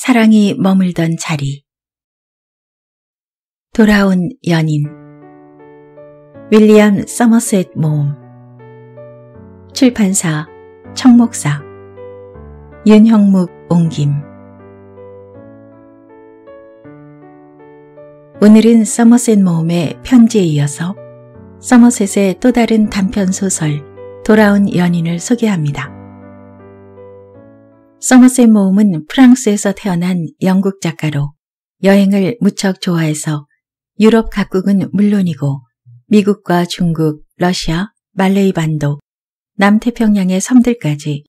사랑이 머물던 자리 돌아온 연인 윌리엄 서머셋 모음 출판사 청목사 윤형묵 옹김 오늘은 서머셋 모음의 편지에 이어서 서머셋의 또 다른 단편 소설 돌아온 연인을 소개합니다. 서머셋 모음은 프랑스에서 태어난 영국 작가로 여행을 무척 좋아해서 유럽 각국은 물론이고 미국과 중국, 러시아, 말레이 반도, 남태평양의 섬들까지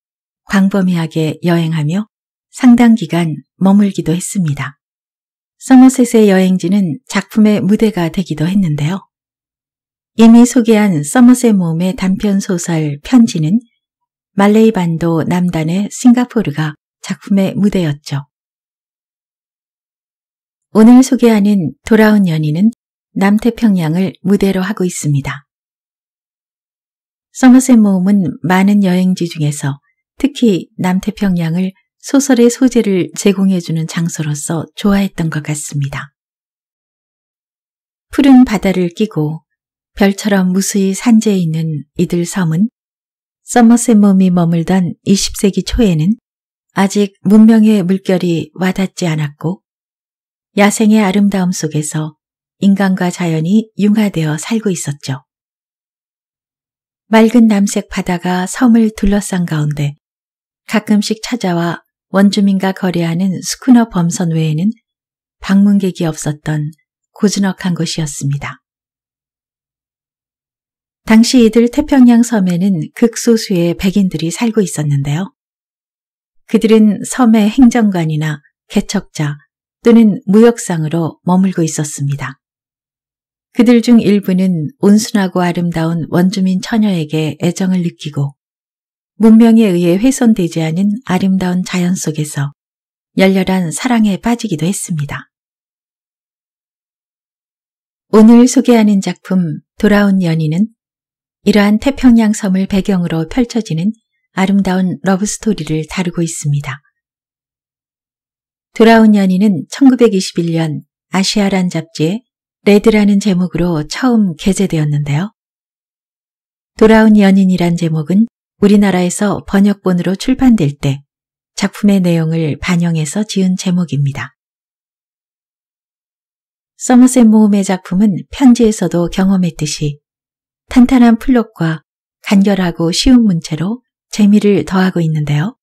광범위하게 여행하며 상당 기간 머물기도 했습니다. 서머셋의 여행지는 작품의 무대가 되기도 했는데요. 이미 소개한 서머셋 모음의 단편 소설 편지는 말레이 반도 남단의 싱가포르가 작품의 무대였죠. 오늘 소개하는 돌아온 연인은 남태평양을 무대로 하고 있습니다. 서머셋 모음은 많은 여행지 중에서 특히 남태평양을 소설의 소재를 제공해주는 장소로서 좋아했던 것 같습니다. 푸른 바다를 끼고 별처럼 무수히 산재해 있는 이들 섬은 서머셋 몸이 머물던 20세기 초에는 아직 문명의 물결이 와닿지 않았고 야생의 아름다움 속에서 인간과 자연이 융화되어 살고 있었죠. 맑은 남색 바다가 섬을 둘러싼 가운데 가끔씩 찾아와 원주민과 거래하는 스쿠너 범선 외에는 방문객이 없었던 고즈넉한 곳이었습니다. 당시 이들 태평양 섬에는 극소수의 백인들이 살고 있었는데요. 그들은 섬의 행정관이나 개척자 또는 무역상으로 머물고 있었습니다. 그들 중 일부는 온순하고 아름다운 원주민 처녀에게 애정을 느끼고 문명에 의해 훼손되지 않은 아름다운 자연 속에서 열렬한 사랑에 빠지기도 했습니다. 오늘 소개하는 작품 돌아온 연인은 이러한 태평양 섬을 배경으로 펼쳐지는 아름다운 러브스토리를 다루고 있습니다. 돌아온 연인은 1921년 아시아란 잡지에 레드라는 제목으로 처음 게재되었는데요. 돌아온 연인이란 제목은 우리나라에서 번역본으로 출판될 때 작품의 내용을 반영해서 지은 제목입니다. 서머셋 모음의 작품은 편지에서도 경험했듯이 탄탄한 플롯과 간결하고 쉬운 문체로 재미를 더하고 있는데요.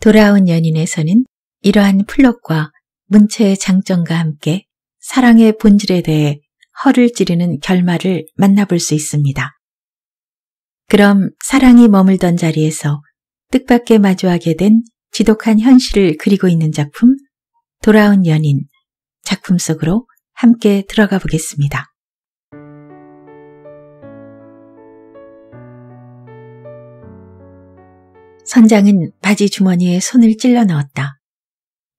돌아온 연인에서는 이러한 플롯과 문체의 장점과 함께 사랑의 본질에 대해 허를 찌르는 결말을 만나볼 수 있습니다. 그럼 사랑이 머물던 자리에서 뜻밖의 마주하게 된 지독한 현실을 그리고 있는 작품 돌아온 연인 작품 속으로 함께 들어가 보겠습니다. 선장은 바지 주머니에 손을 찔러 넣었다.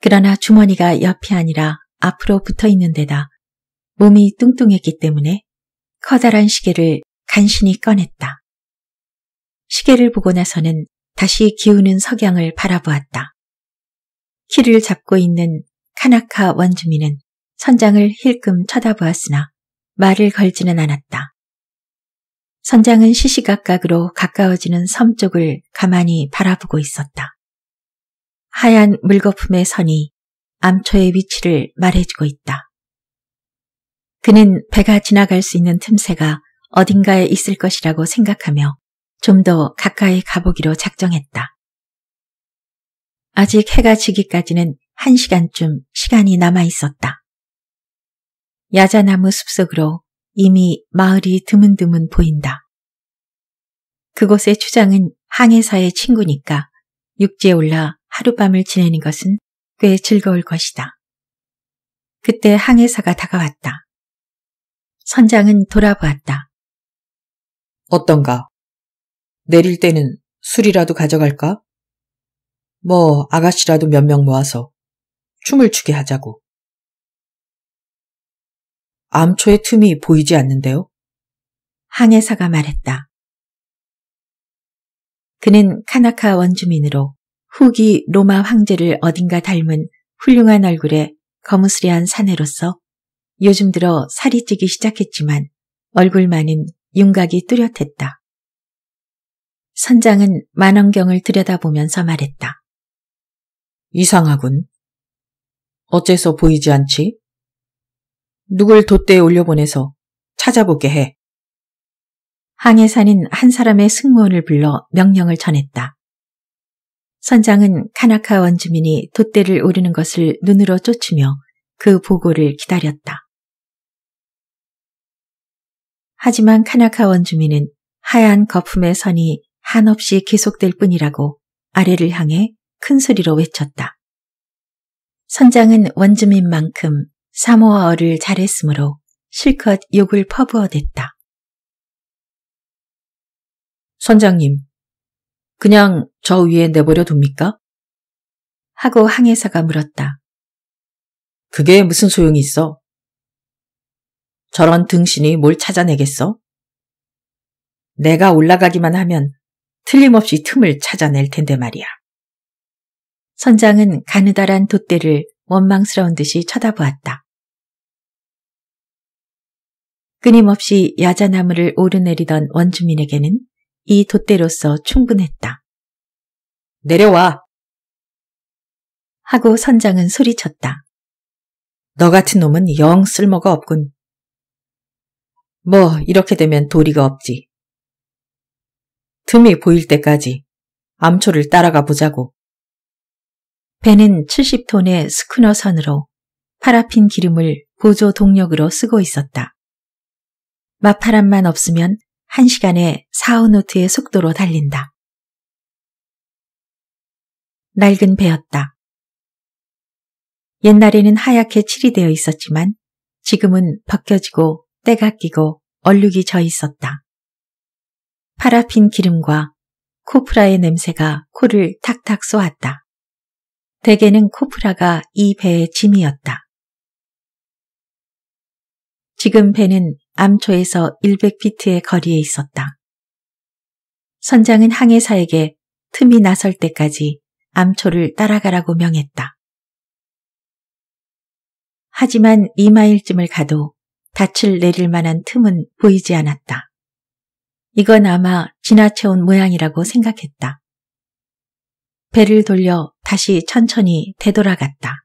그러나 주머니가 옆이 아니라 앞으로 붙어 있는 데다 몸이 뚱뚱했기 때문에 커다란 시계를 간신히 꺼냈다. 시계를 보고 나서는 다시 기우는 석양을 바라보았다. 키를 잡고 있는 카나카 원주민은 선장을 힐끔 쳐다보았으나 말을 걸지는 않았다. 선장은 시시각각으로 가까워지는 섬 쪽을 가만히 바라보고 있었다. 하얀 물거품의 선이 암초의 위치를 말해주고 있다. 그는 배가 지나갈 수 있는 틈새가 어딘가에 있을 것이라고 생각하며 좀 더 가까이 가보기로 작정했다. 아직 해가 지기까지는 한 시간쯤 시간이 남아 있었다. 야자나무 숲속으로 이미 마을이 드문드문 보인다. 그곳의 추장은 항해사의 친구니까 육지에 올라 하룻밤을 지내는 것은 꽤 즐거울 것이다. 그때 항해사가 다가왔다. 선장은 돌아보았다. 어떤가? 내릴 때는 술이라도 가져갈까? 뭐 아가씨라도 몇 명 모아서 춤을 추게 하자고. 암초의 틈이 보이지 않는데요. 항해사가 말했다. 그는 카나카 원주민으로 후기 로마 황제를 어딘가 닮은 훌륭한 얼굴에 거무스리한 사내로서 요즘 들어 살이 찌기 시작했지만 얼굴만은 윤곽이 뚜렷했다. 선장은 만원경을 들여다보면서 말했다. 이상하군. 어째서 보이지 않지? 누굴 돛대에 올려보내서 찾아보게 해. 항해사는 한 사람의 승무원을 불러 명령을 전했다. 선장은 카나카 원주민이 돛대를 오르는 것을 눈으로 쫓으며 그 보고를 기다렸다. 하지만 카나카 원주민은 하얀 거품의 선이 한없이 계속될 뿐이라고 아래를 향해 큰 소리로 외쳤다. 선장은 원주민만큼 사모아어를 잘했으므로 실컷 욕을 퍼부어댔다. 선장님, 그냥 저 위에 내버려 둡니까? 하고 항해사가 물었다. 그게 무슨 소용이 있어? 저런 등신이 뭘 찾아내겠어? 내가 올라가기만 하면 틀림없이 틈을 찾아낼 텐데 말이야. 선장은 가느다란 돛대를 원망스러운 듯이 쳐다보았다. 끊임없이 야자나무를 오르내리던 원주민에게는 이 돛대로서 충분했다. 내려와! 하고 선장은 소리쳤다. 너 같은 놈은 영 쓸모가 없군. 뭐 이렇게 되면 도리가 없지. 틈이 보일 때까지 암초를 따라가 보자고. 배는 70톤의 스쿠너선으로 파라핀 기름을 보조 동력으로 쓰고 있었다. 마파람만 없으면 1시간에 4우노트의 속도로 달린다. 낡은 배였다. 옛날에는 하얗게 칠이되어 있었지만 지금은 벗겨지고 때가 끼고 얼룩이 져 있었다. 파라핀 기름과 코프라의 냄새가 코를 탁탁 쏘았다. 대개는 코프라가 이 배의 짐이었다. 지금 배는 암초에서 100피트의 거리에 있었다. 선장은 항해사에게 틈이 나설 때까지 암초를 따라가라고 명했다. 하지만 2마일쯤을 가도 닻을 내릴 만한 틈은 보이지 않았다. 이건 아마 지나쳐온 모양이라고 생각했다. 배를 돌려 다시 천천히 되돌아갔다.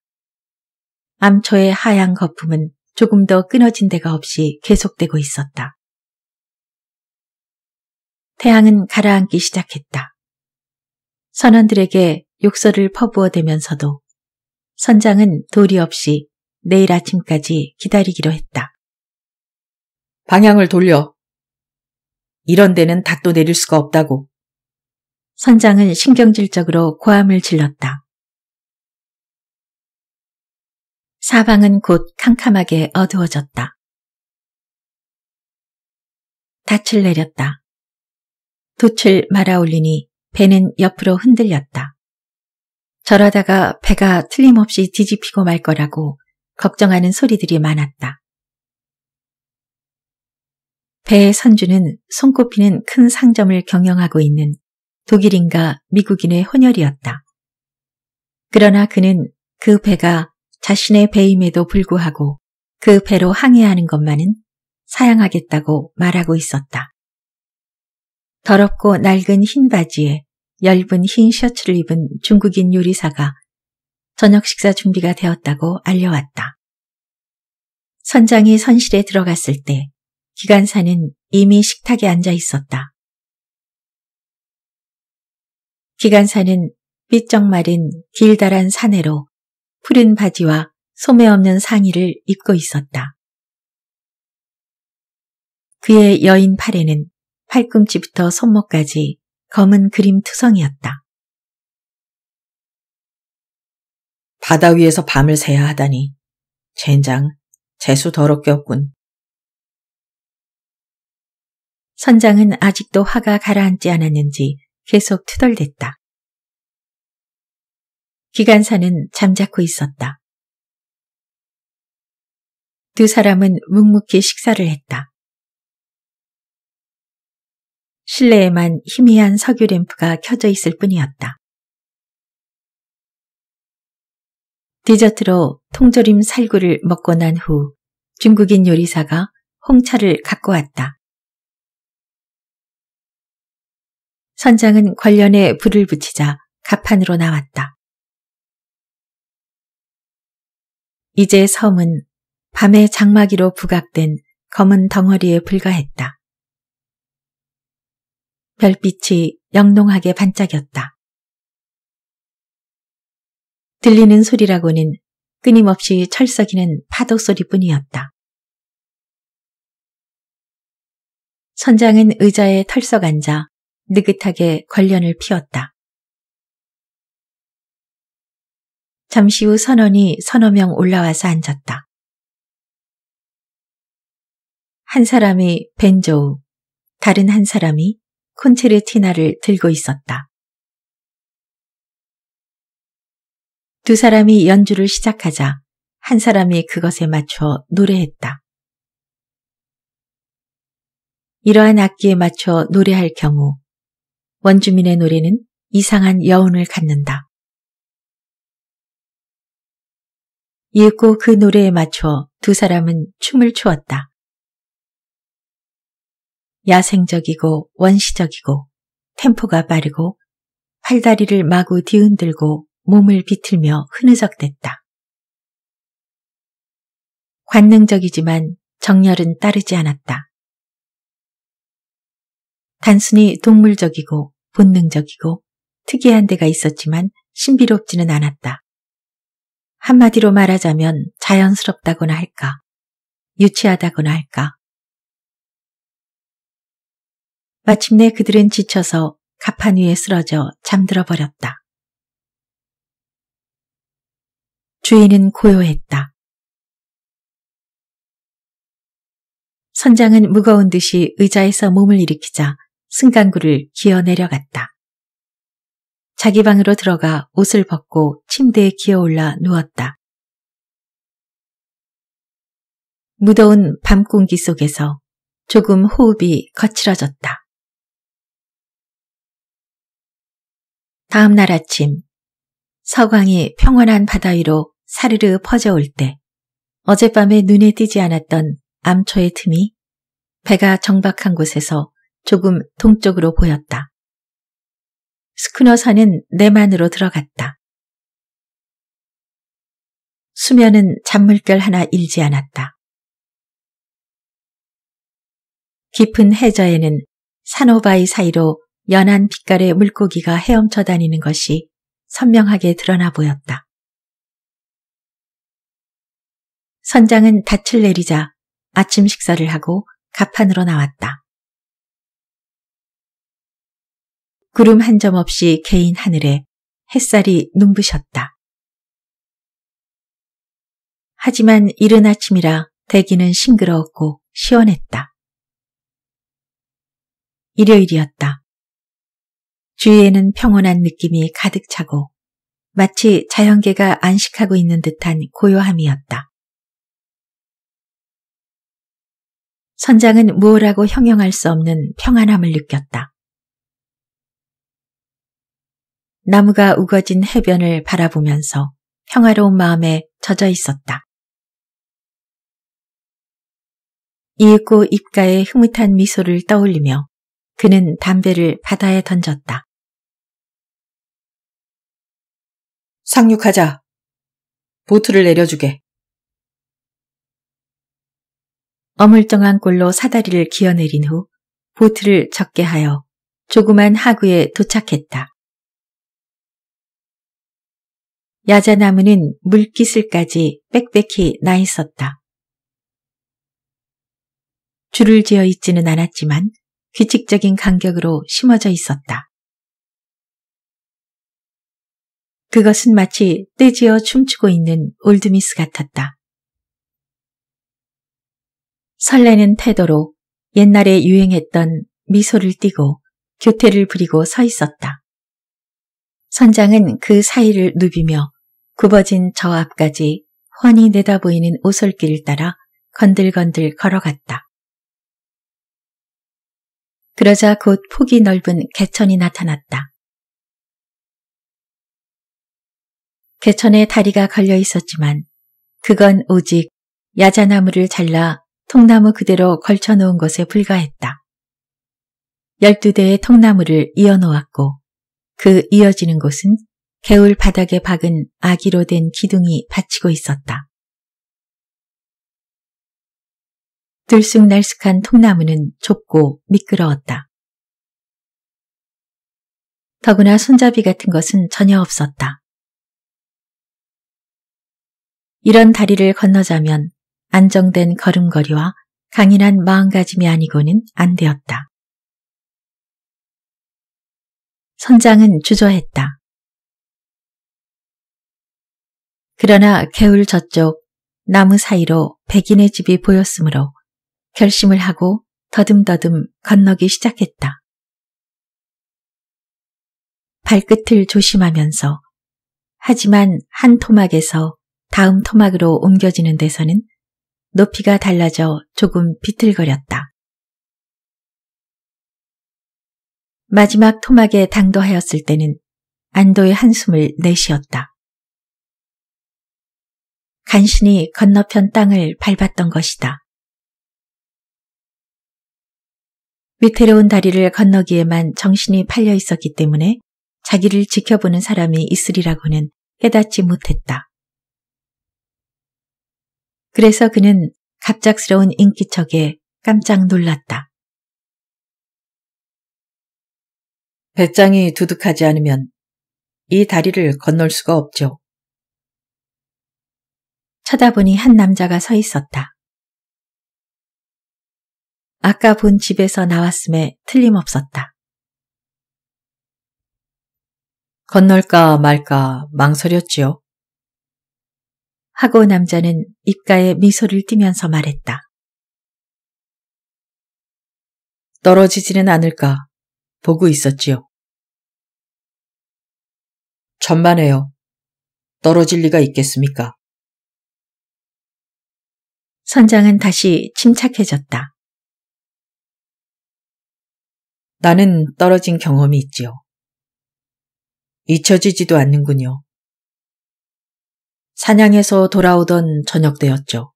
암초의 하얀 거품은 조금 더 끊어진 데가 없이 계속되고 있었다. 태양은 가라앉기 시작했다. 선원들에게 욕설을 퍼부어 대면서도 선장은 도리 없이 내일 아침까지 기다리기로 했다. 방향을 돌려. 이런 데는 닷도 내릴 수가 없다고. 선장은 신경질적으로 고함을 질렀다. 사방은 곧 캄캄하게 어두워졌다. 닻을 내렸다. 돛을 말아 올리니 배는 옆으로 흔들렸다. 저러다가 배가 틀림없이 뒤집히고 말 거라고 걱정하는 소리들이 많았다. 배의 선주는 손꼽히는 큰 상점을 경영하고 있는 독일인과 미국인의 혼혈이었다. 그러나 그는 그 배가 자신의 배임에도 불구하고 그 배로 항해하는 것만은 사양하겠다고 말하고 있었다. 더럽고 낡은 흰 바지에 엷은 흰 셔츠를 입은 중국인 요리사가 저녁 식사 준비가 되었다고 알려왔다. 선장이 선실에 들어갔을 때 기간사는 이미 식탁에 앉아 있었다. 기간사는 삐쩍 마른 길다란 사내로 푸른 바지와 소매 없는 상의를 입고 있었다. 그의 여인 팔에는 팔꿈치부터 손목까지 검은 그림 투성이었다. 바다 위에서 밤을 새야 하다니. 젠장, 재수 더럽게 없군. 선장은 아직도 화가 가라앉지 않았는지 계속 투덜댔다. 기간사는 잠자코 있었다. 두 사람은 묵묵히 식사를 했다. 실내에만 희미한 석유 램프가 켜져 있을 뿐이었다. 디저트로 통조림 살구를 먹고 난 후 중국인 요리사가 홍차를 갖고 왔다. 선장은 관련에 불을 붙이자 갑판으로 나왔다. 이제 섬은 밤의 장마기로 부각된 검은 덩어리에 불과했다. 별빛이 영롱하게 반짝였다. 들리는 소리라고는 끊임없이 철썩이는 파도 소리뿐이었다. 선장은 의자에 털썩 앉아 느긋하게 관련을 피웠다. 잠시 후 선원이 서너 명 올라와서 앉았다. 한 사람이 벤조우, 다른 한 사람이 콘체르티나를 들고 있었다. 두 사람이 연주를 시작하자 한 사람이 그것에 맞춰 노래했다. 이러한 악기에 맞춰 노래할 경우 원주민의 노래는 이상한 여운을 갖는다. 읽고 그 노래에 맞춰 두 사람은 춤을 추었다. 야생적이고 원시적이고 템포가 빠르고 팔다리를 마구 뒤흔들고 몸을 비틀며 흐느적댔다. 관능적이지만 정열은 따르지 않았다. 단순히 동물적이고 본능적이고 특이한 데가 있었지만 신비롭지는 않았다. 한마디로 말하자면 자연스럽다거나 할까, 유치하다거나 할까. 마침내 그들은 지쳐서 갑판 위에 쓰러져 잠들어 버렸다. 주인은 고요했다. 선장은 무거운 듯이 의자에서 몸을 일으키자 승강구를 기어 내려갔다. 자기 방으로 들어가 옷을 벗고 침대에 기어올라 누웠다. 무더운 밤 공기 속에서 조금 호흡이 거칠어졌다. 다음 날 아침 서광이 평온한 바다 위로 사르르 퍼져올 때 어젯밤에 눈에 띄지 않았던 암초의 틈이 배가 정박한 곳에서 조금 동쪽으로 보였다. 스쿠너선은 내만으로 들어갔다. 수면은 잔물결 하나 일지 않았다. 깊은 해저에는 산호바위 사이로 연한 빛깔의 물고기가 헤엄쳐 다니는 것이 선명하게 드러나 보였다. 선장은 닻을 내리자 아침 식사를 하고 갑판으로 나왔다. 구름 한 점 없이 개인 하늘에 햇살이 눈부셨다. 하지만 이른 아침이라 대기는 싱그러웠고 시원했다. 일요일이었다. 주위에는 평온한 느낌이 가득 차고 마치 자연계가 안식하고 있는 듯한 고요함이었다. 선장은 무엇라고 형용할 수 없는 평안함을 느꼈다. 나무가 우거진 해변을 바라보면서 평화로운 마음에 젖어 있었다. 이윽고 입가에 흐뭇한 미소를 떠올리며 그는 담배를 바다에 던졌다. 상륙하자. 보트를 내려주게. 어물쩡한 꼴로 사다리를 기어내린 후 보트를 적게 하여 조그만 하구에 도착했다. 야자나무는 물기슬까지 빽빽히 나 있었다. 줄을 지어 있지는 않았지만 규칙적인 간격으로 심어져 있었다. 그것은 마치 떼지어 춤추고 있는 올드미스 같았다. 설레는 태도로 옛날에 유행했던 미소를 띠고 교태를 부리고 서 있었다. 선장은 그 사이를 누비며 굽어진 저 앞까지 훤히 내다보이는 오솔길을 따라 건들건들 걸어갔다. 그러자 곧 폭이 넓은 개천이 나타났다. 개천에 다리가 걸려 있었지만 그건 오직 야자나무를 잘라 통나무 그대로 걸쳐놓은 것에 불과했다. 열두 대의 통나무를 이어놓았고 그 이어지는 곳은 개울 바닥에 박은 아기로 된 기둥이 받치고 있었다. 들쑥날쑥한 통나무는 좁고 미끄러웠다. 더구나 손잡이 같은 것은 전혀 없었다. 이런 다리를 건너자면 안정된 걸음걸이와 강인한 마음가짐이 아니고는 안 되었다. 선장은 주저했다. 그러나 개울 저쪽 나무 사이로 백인의 집이 보였으므로 결심을 하고 더듬더듬 건너기 시작했다. 발끝을 조심하면서 하지만 한 토막에서 다음 토막으로 옮겨지는 데서는 높이가 달라져 조금 비틀거렸다. 마지막 토막에 당도하였을 때는 안도의 한숨을 내쉬었다. 간신히 건너편 땅을 밟았던 것이다. 위태로운 다리를 건너기에만 정신이 팔려 있었기 때문에 자기를 지켜보는 사람이 있으리라고는 깨닫지 못했다. 그래서 그는 갑작스러운 인기척에 깜짝 놀랐다. 배짱이 두둑하지 않으면 이 다리를 건널 수가 없죠. 쳐다보니 한 남자가 서 있었다. 아까 본 집에서 나왔음에 틀림없었다. 건널까 말까 망설였지요. 하고 남자는 입가에 미소를 띠면서 말했다. 떨어지지는 않을까 보고 있었지요. 천만에요. 떨어질 리가 있겠습니까? 선장은 다시 침착해졌다. 나는 떨어진 경험이 있지요. 잊혀지지도 않는군요. 사냥에서 돌아오던 저녁 때였죠.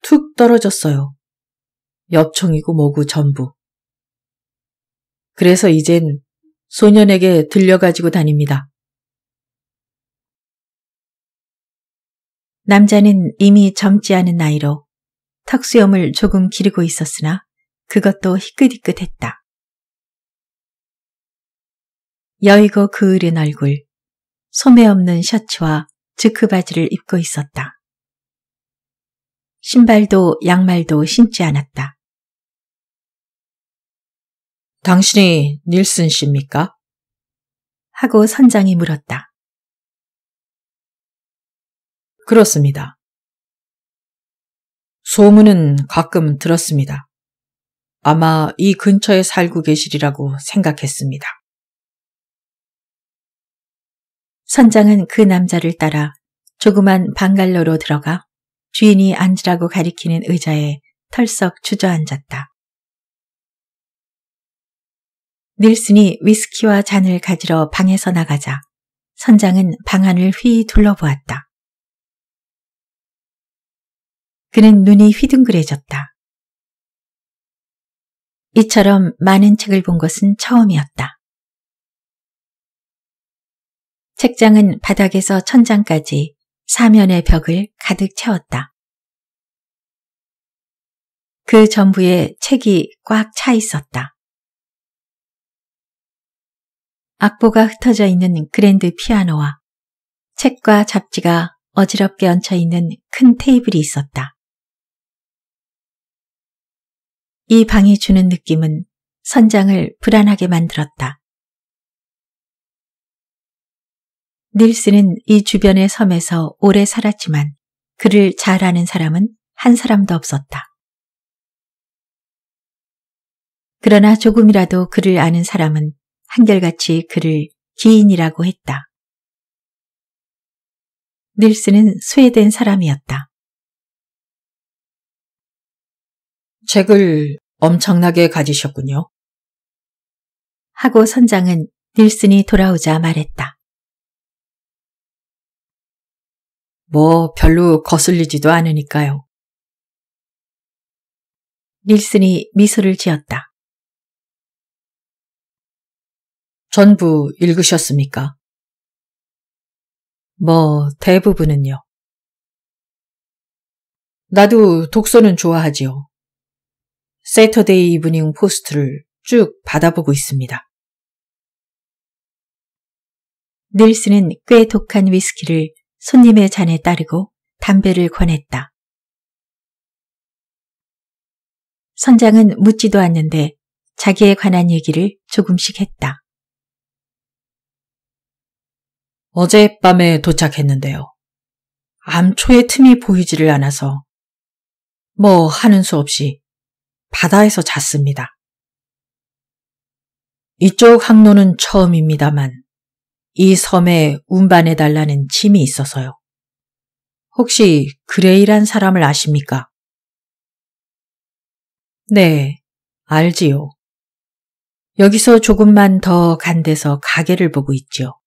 툭 떨어졌어요. 엽총이고 뭐고 전부. 그래서 이젠 소년에게 들려가지고 다닙니다. 남자는 이미 젊지 않은 나이로 턱수염을 조금 기르고 있었으나 그것도 희끗희끗했다. 여의고 그을은 얼굴, 소매 없는 셔츠와 즈크 바지를 입고 있었다. 신발도 양말도 신지 않았다. 당신이 닐슨 씨입니까? 하고 선장이 물었다. 그렇습니다. 소문은 가끔 들었습니다. 아마 이 근처에 살고 계시리라고 생각했습니다. 선장은 그 남자를 따라 조그만 방갈로로 들어가 주인이 앉으라고 가리키는 의자에 털썩 주저앉았다. 닐슨이 위스키와 잔을 가지러 방에서 나가자 선장은 방 안을 휘 둘러보았다. 그는 눈이 휘둥그레졌다. 이처럼 많은 책을 본 것은 처음이었다. 책장은 바닥에서 천장까지 사면의 벽을 가득 채웠다. 그 전부에 책이 꽉 차 있었다. 악보가 흩어져 있는 그랜드 피아노와 책과 잡지가 어지럽게 얹혀 있는 큰 테이블이 있었다. 이 방이 주는 느낌은 선장을 불안하게 만들었다. 닐스는 이 주변의 섬에서 오래 살았지만 그를 잘 아는 사람은 한 사람도 없었다. 그러나 조금이라도 그를 아는 사람은 한결같이 그를 기인이라고 했다. 닐스는 스웨덴 사람이었다. 책을 엄청나게 가지셨군요. 하고 선장은 닐슨이 돌아오자 말했다. 뭐 별로 거슬리지도 않으니까요. 닐슨이 미소를 지었다. 전부 읽으셨습니까? 뭐 대부분은요. 나도 독서는 좋아하지요. 세터데이 이브닝 포스트를 쭉 받아보고 있습니다. 닐스는 꽤 독한 위스키를 손님의 잔에 따르고 담배를 권했다. 선장은 묻지도 않는데 자기에 관한 얘기를 조금씩 했다. 어젯밤에 도착했는데요. 암초의 틈이 보이지를 않아서 뭐 하는 수 없이 바다에서 잤습니다. 이쪽 항로는 처음입니다만 이 섬에 운반해달라는 짐이 있어서요. 혹시 그레이란 사람을 아십니까? 네, 알지요. 여기서 조금만 더 간 데서 가게를 보고 있지요.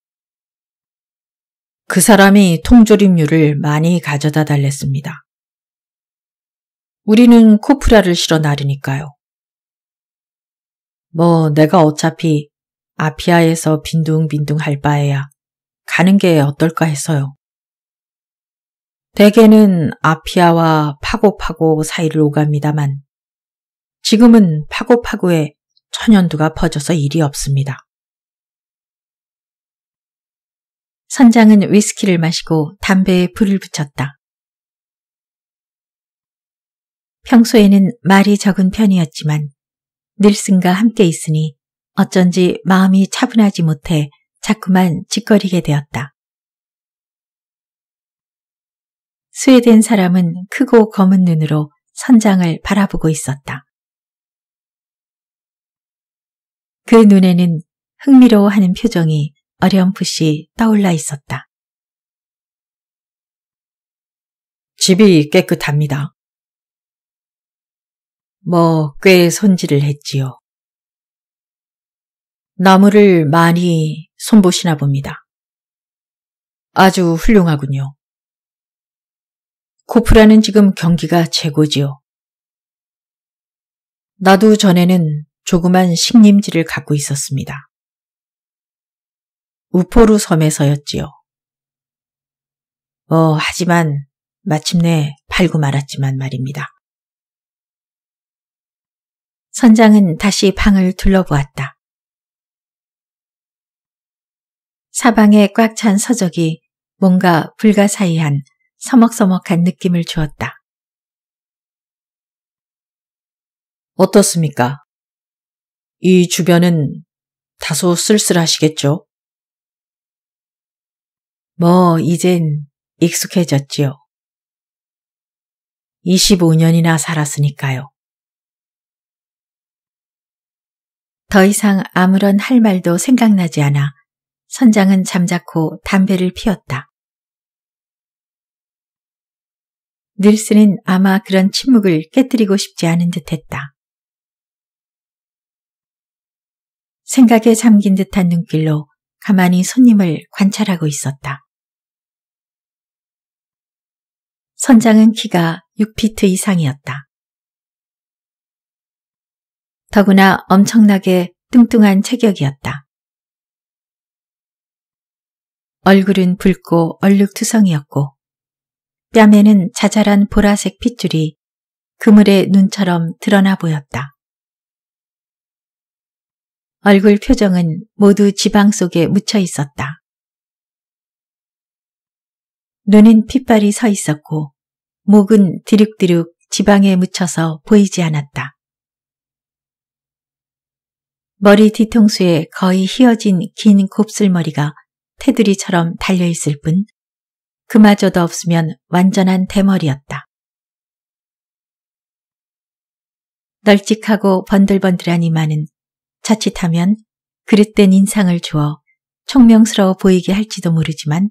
그 사람이 통조림류를 많이 가져다 달랬습니다. 우리는 코프라를 실어 나르니까요. 뭐 내가 어차피 아피아에서 빈둥빈둥 할 바에야 가는 게 어떨까 해서요. 대개는 아피아와 파고파고 사이를 오갑니다만 지금은 파고파고에 천연두가 퍼져서 일이 없습니다. 선장은 위스키를 마시고 담배에 불을 붙였다. 평소에는 말이 적은 편이었지만 닐슨과 함께 있으니 어쩐지 마음이 차분하지 못해 자꾸만 짓거리게 되었다. 스웨덴 사람은 크고 검은 눈으로 선장을 바라보고 있었다. 그 눈에는 흥미로워하는 표정이 어렴풋이 떠올라 있었다. 집이 깨끗합니다. 뭐꽤 손질을 했지요. 나무를 많이 손보시나 봅니다. 아주 훌륭하군요. 코프라는 지금 경기가 최고지요. 나도 전에는 조그만 식림지를 갖고 있었습니다. 우포루 섬에서였지요. 어, 하지만 마침내 팔고 말았지만 말입니다. 선장은 다시 방을 둘러보았다. 사방에 꽉 찬 서적이 뭔가 불가사의한 서먹서먹한 느낌을 주었다. 어떻습니까? 이 주변은 다소 쓸쓸하시겠죠? 뭐, 이젠 익숙해졌지요. 25년이나 살았으니까요. 더 이상 아무런 할 말도 생각나지 않아 선장은 잠자코 담배를 피웠다. 닐슨은 아마 그런 침묵을 깨뜨리고 싶지 않은 듯했다. 생각에 잠긴 듯한 눈길로 가만히 손님을 관찰하고 있었다. 선장은 키가 6피트 이상이었다. 더구나 엄청나게 뚱뚱한 체격이었다. 얼굴은 붉고 얼룩투성이었고 뺨에는 자잘한 보라색 핏줄이 그물의 눈처럼 드러나 보였다. 얼굴 표정은 모두 지방 속에 묻혀 있었다. 눈은 핏발이 서 있었고 목은 드륵드륵 지방에 묻혀서 보이지 않았다. 머리 뒤통수에 거의 휘어진 긴 곱슬머리가 테두리처럼 달려있을 뿐 그마저도 없으면 완전한 대머리였다. 널찍하고 번들번들한 이마는 자칫하면 그릇된 인상을 주어 총명스러워 보이게 할지도 모르지만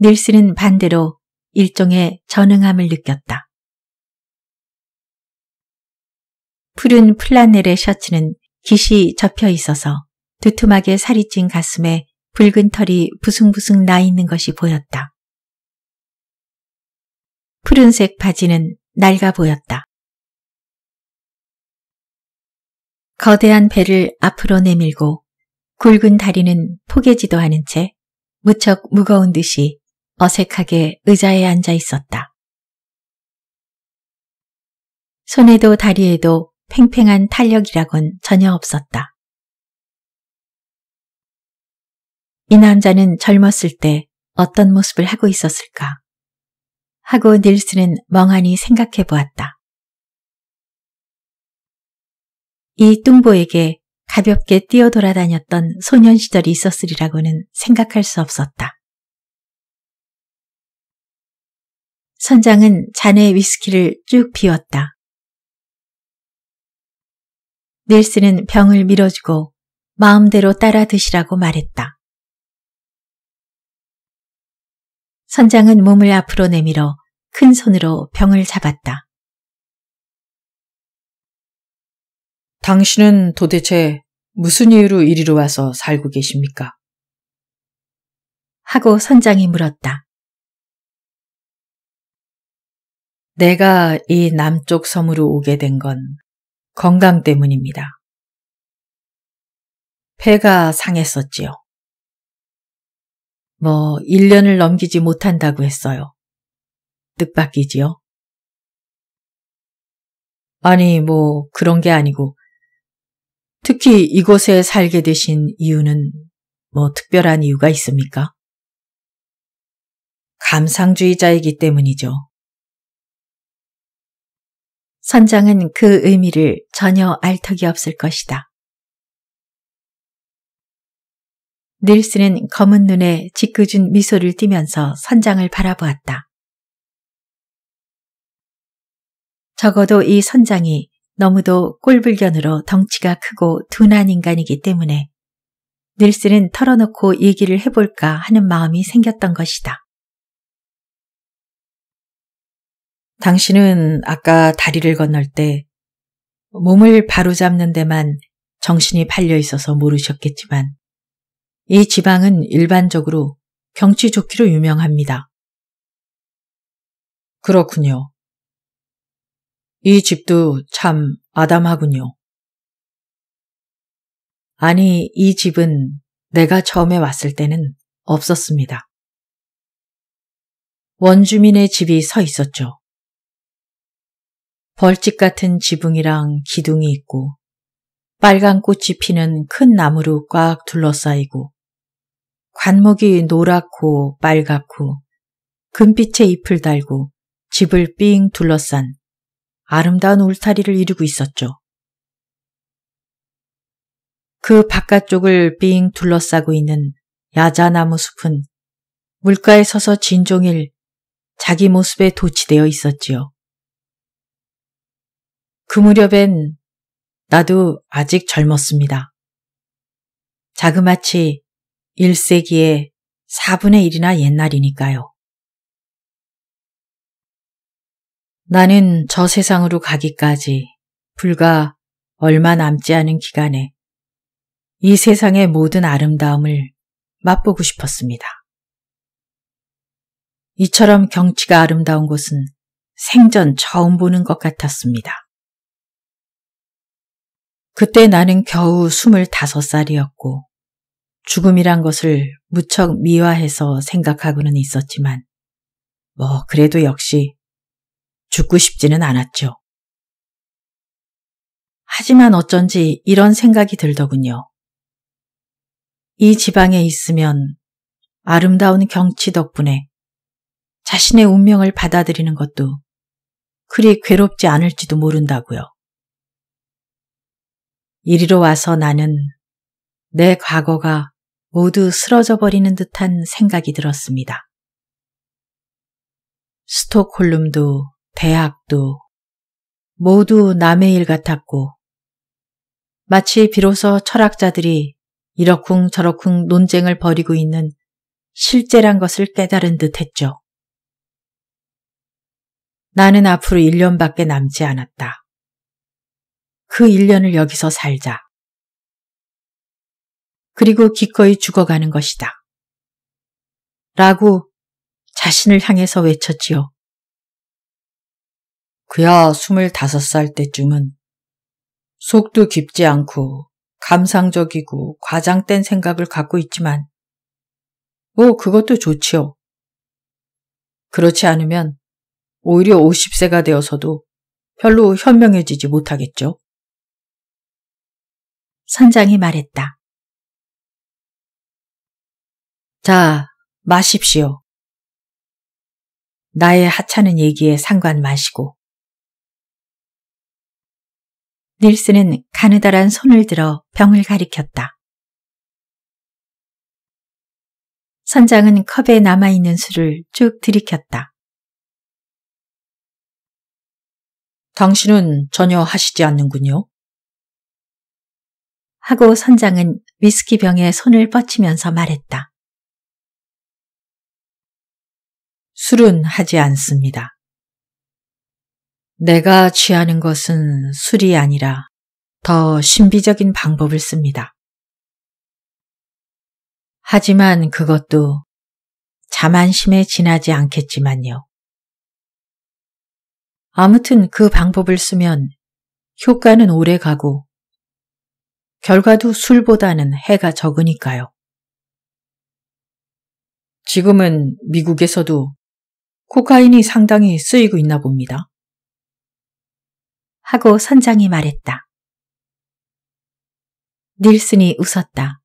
닐스는 반대로 일종의 전응함을 느꼈다. 푸른 플라넬의 셔츠는 깃이 접혀 있어서 두툼하게 살이 찐 가슴에 붉은 털이 부숭부숭나 있는 것이 보였다. 푸른색 바지는 낡아 보였다. 거대한 배를 앞으로 내밀고 굵은 다리는 포개지도 않은 채 무척 무거운 듯이 어색하게 의자에 앉아 있었다. 손에도 다리에도 팽팽한 탄력이라곤 전혀 없었다. 이 남자는 젊었을 때 어떤 모습을 하고 있었을까? 하고 닐스는 멍하니 생각해 보았다. 이 뚱보에게 가볍게 뛰어돌아다녔던 소년 시절이 있었으리라고는 생각할 수 없었다. 선장은 잔의 위스키를 쭉 비웠다. 닐스는 병을 밀어주고 마음대로 따라 드시라고 말했다. 선장은 몸을 앞으로 내밀어 큰 손으로 병을 잡았다. 당신은 도대체 무슨 이유로 이리로 와서 살고 계십니까? 하고 선장이 물었다. 내가 이 남쪽 섬으로 오게 된건 건강 때문입니다. 폐가 상했었지요. 뭐 1년을 넘기지 못한다고 했어요. 뜻밖이지요. 아니 뭐 그런 게 아니고 특히 이곳에 살게 되신 이유는 뭐 특별한 이유가 있습니까? 감상주의자이기 때문이죠. 선장은 그 의미를 전혀 알턱이 없을 것이다. 닐스는 검은 눈에 짓궂은 미소를 띠면서 선장을 바라보았다. 적어도 이 선장이 너무도 꼴불견으로 덩치가 크고 둔한 인간이기 때문에 닐스는 털어놓고 얘기를 해볼까 하는 마음이 생겼던 것이다. 당신은 아까 다리를 건널 때 몸을 바로잡는 데만 정신이 팔려 있어서 모르셨겠지만 이 지방은 일반적으로 경치 좋기로 유명합니다. 그렇군요. 이 집도 참 아담하군요. 아니, 이 집은 내가 처음에 왔을 때는 없었습니다. 원주민의 집이 서 있었죠. 벌집 같은 지붕이랑 기둥이 있고 빨간 꽃이 피는 큰 나무로 꽉 둘러싸이고 관목이 노랗고 빨갛고 금빛의 잎을 달고 집을 삥 둘러싼 아름다운 울타리를 이루고 있었죠. 그 바깥쪽을 삥 둘러싸고 있는 야자나무 숲은 물가에 서서 진종일 자기 모습에 도치되어 있었지요. 그 무렵엔 나도 아직 젊었습니다. 자그마치 1세기의 4분의 1이나 옛날이니까요. 나는 저 세상으로 가기까지 불과 얼마 남지 않은 기간에 이 세상의 모든 아름다움을 맛보고 싶었습니다. 이처럼 경치가 아름다운 곳은 생전 처음 보는 것 같았습니다. 그때 나는 겨우 25살이었고 죽음이란 것을 무척 미화해서 생각하고는 있었지만 뭐 그래도 역시 죽고 싶지는 않았죠. 하지만 어쩐지 이런 생각이 들더군요. 이 지방에 있으면 아름다운 경치 덕분에 자신의 운명을 받아들이는 것도 그리 괴롭지 않을지도 모른다고요. 이리로 와서 나는 내 과거가 모두 쓰러져 버리는 듯한 생각이 들었습니다. 스톡홀름도 대학도 모두 남의 일 같았고 마치 비로소 철학자들이 이러쿵 저러쿵 논쟁을 벌이고 있는 실제란 것을 깨달은 듯 했죠. 나는 앞으로 1년밖에 남지 않았다. 그 1년을 여기서 살자. 그리고 기꺼이 죽어가는 것이다. 라고 자신을 향해서 외쳤지요. 그야 25살 때쯤은 속도 깊지 않고 감상적이고 과장된 생각을 갖고 있지만 뭐 그것도 좋지요. 그렇지 않으면 오히려 50세가 되어서도 별로 현명해지지 못하겠죠. 선장이 말했다. 자, 마십시오. 나의 하찮은 얘기에 상관 마시고. 닐슨은 가느다란 손을 들어 병을 가리켰다. 선장은 컵에 남아있는 술을 쭉 들이켰다. 당신은 전혀 하시지 않는군요. 하고 선장은 위스키병에 손을 뻗치면서 말했다. 술은 하지 않습니다. 내가 취하는 것은 술이 아니라 더 신비적인 방법을 씁니다. 하지만 그것도 자만심에 지나지 않겠지만요. 아무튼 그 방법을 쓰면 효과는 오래 가고 결과도 술보다는 해가 적으니까요. 지금은 미국에서도 코카인이 상당히 쓰이고 있나 봅니다. 하고 선장이 말했다. 닐슨이 웃었다.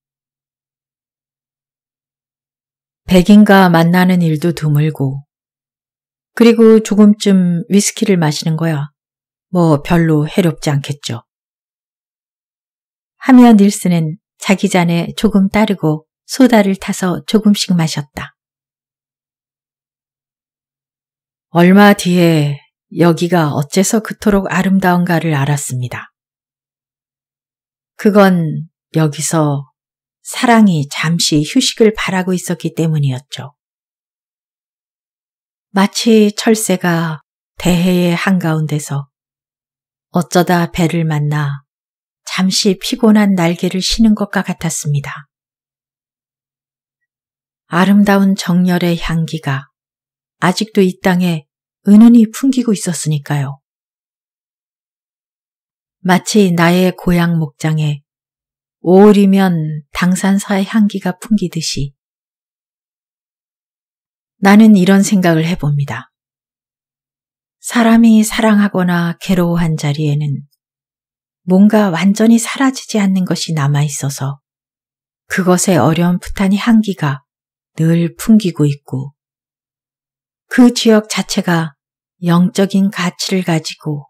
백인과 만나는 일도 드물고 그리고 조금쯤 위스키를 마시는 거야. 뭐 별로 해롭지 않겠죠. 하며 닐스는 자기 잔에 조금 따르고 소다를 타서 조금씩 마셨다. 얼마 뒤에 여기가 어째서 그토록 아름다운가를 알았습니다. 그건 여기서 사랑이 잠시 휴식을 바라고 있었기 때문이었죠. 마치 철새가 대해의 한가운데서 어쩌다 배를 만나 잠시 피곤한 날개를 쉬는 것과 같았습니다. 아름다운 정열의 향기가 아직도 이 땅에 은은히 풍기고 있었으니까요. 마치 나의 고향 목장에 5월이면 당산사의 향기가 풍기듯이 나는 이런 생각을 해봅니다. 사람이 사랑하거나 괴로워한 자리에는 뭔가 완전히 사라지지 않는 것이 남아 있어서 그것의 어려운 부탄이 향기가 늘 풍기고 있고 그 지역 자체가 영적인 가치를 가지고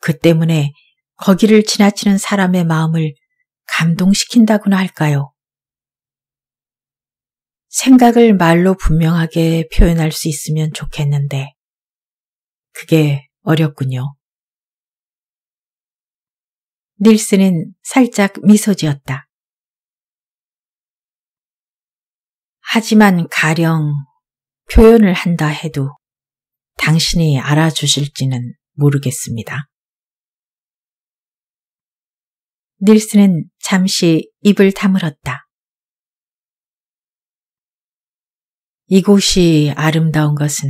그 때문에 거기를 지나치는 사람의 마음을 감동시킨다고나 할까요? 생각을 말로 분명하게 표현할 수 있으면 좋겠는데 그게 어렵군요. 닐스는 살짝 미소 지었다. 하지만 가령 표현을 한다 해도 당신이 알아주실지는 모르겠습니다. 닐스는 잠시 입을 다물었다. 이곳이 아름다운 것은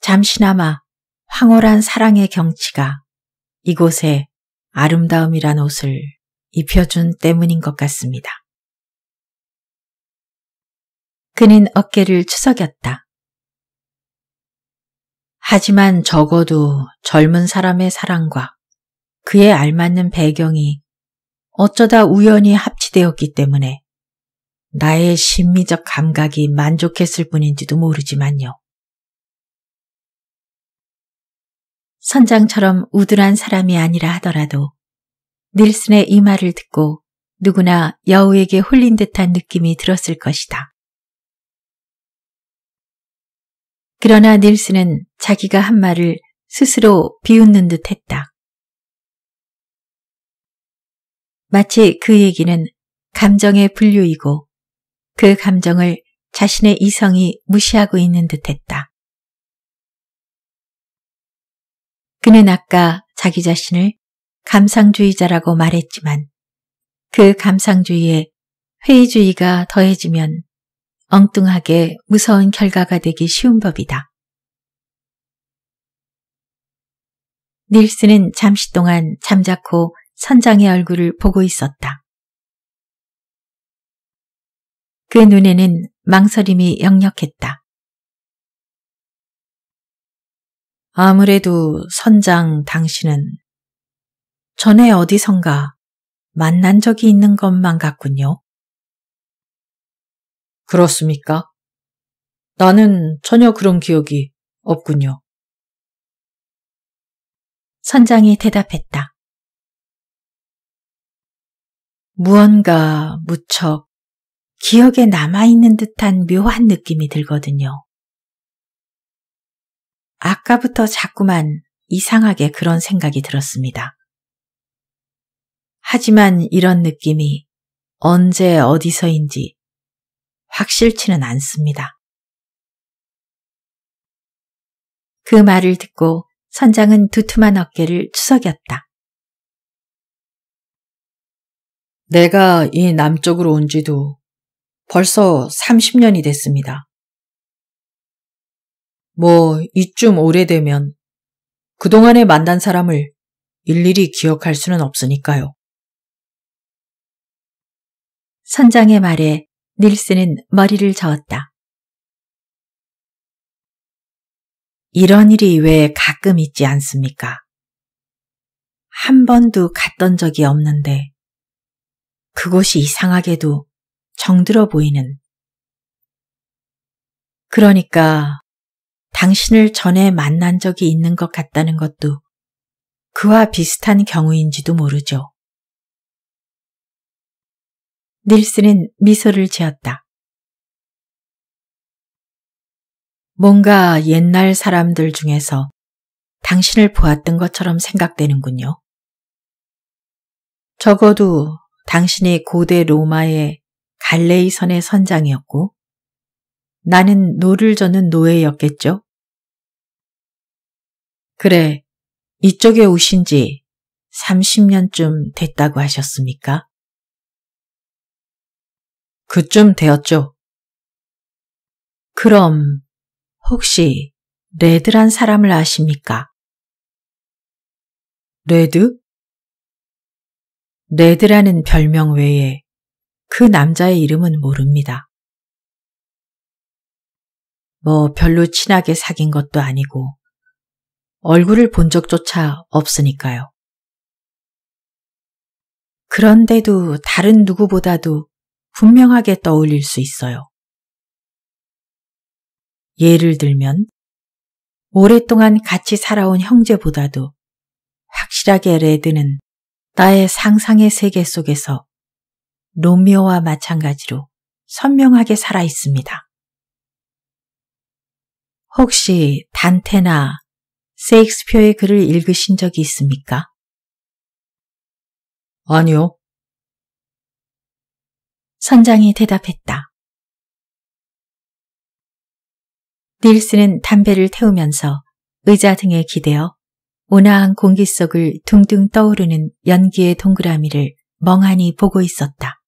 잠시나마 황홀한 사랑의 경치가 이곳에 아름다움이란 옷을 입혀준 때문인 것 같습니다. 그는 어깨를 추석였다. 하지만 적어도 젊은 사람의 사랑과 그에 알맞는 배경이 어쩌다 우연히 합치되었기 때문에 나의 심미적 감각이 만족했을 뿐인지도 모르지만요. 선장처럼 우둔한 사람이 아니라 하더라도 닐슨의 이 말을 듣고 누구나 여우에게 홀린 듯한 느낌이 들었을 것이다. 그러나 닐슨은 자기가 한 말을 스스로 비웃는 듯 했다. 마치 그 얘기는 감정의 분류이고 그 감정을 자신의 이성이 무시하고 있는 듯 했다. 그는 아까 자기 자신을 감상주의자라고 말했지만 그 감상주의에 회의주의가 더해지면 엉뚱하게 무서운 결과가 되기 쉬운 법이다. 닐스는 잠시 동안 잠자코 선장의 얼굴을 보고 있었다. 그 눈에는 망설임이 역력했다. 아무래도 선장 당신은 전에 어디선가 만난 적이 있는 것만 같군요. 그렇습니까? 나는 전혀 그런 기억이 없군요. 선장이 대답했다. 무언가 무척 기억에 남아있는 듯한 묘한 느낌이 들거든요. 아까부터 자꾸만 이상하게 그런 생각이 들었습니다. 하지만 이런 느낌이 언제 어디서인지 확실치는 않습니다. 그 말을 듣고 선장은 두툼한 어깨를 추석였다. 내가 이 남쪽으로 온 지도 벌써 30년이 됐습니다. 뭐 이쯤 오래되면 그동안에 만난 사람을 일일이 기억할 수는 없으니까요. 선장의 말에 닐슨은 머리를 저었다. 이런 일이 왜 가끔 있지 않습니까? 한 번도 갔던 적이 없는데 그곳이 이상하게도 정들어 보이는 그러니까 당신을 전에 만난 적이 있는 것 같다는 것도 그와 비슷한 경우인지도 모르죠. 닐슨는 미소를 지었다. 뭔가 옛날 사람들 중에서 당신을 보았던 것처럼 생각되는군요. 적어도 당신이 고대 로마의 갈레이선의 선장이었고 나는 노를 저는 노예였겠죠? 그래, 이쪽에 오신 지 30년쯤 됐다고 하셨습니까? 그쯤 되었죠. 그럼 혹시 레드란 사람을 아십니까? 레드? 레드라는 별명 외에 그 남자의 이름은 모릅니다. 뭐 별로 친하게 사귄 것도 아니고 얼굴을 본 적조차 없으니까요. 그런데도 다른 누구보다도 분명하게 떠올릴 수 있어요. 예를 들면, 오랫동안 같이 살아온 형제보다도 확실하게 레드는 나의 상상의 세계 속에서 로미오와 마찬가지로 선명하게 살아 있습니다. 혹시 단테나 세익스피어의 글을 읽으신 적이 있습니까? 아니요. 선장이 대답했다. 닐스는 담배를 태우면서 의자 등에 기대어 온화한 공기 속을 둥둥 떠오르는 연기의 동그라미를 멍하니 보고 있었다.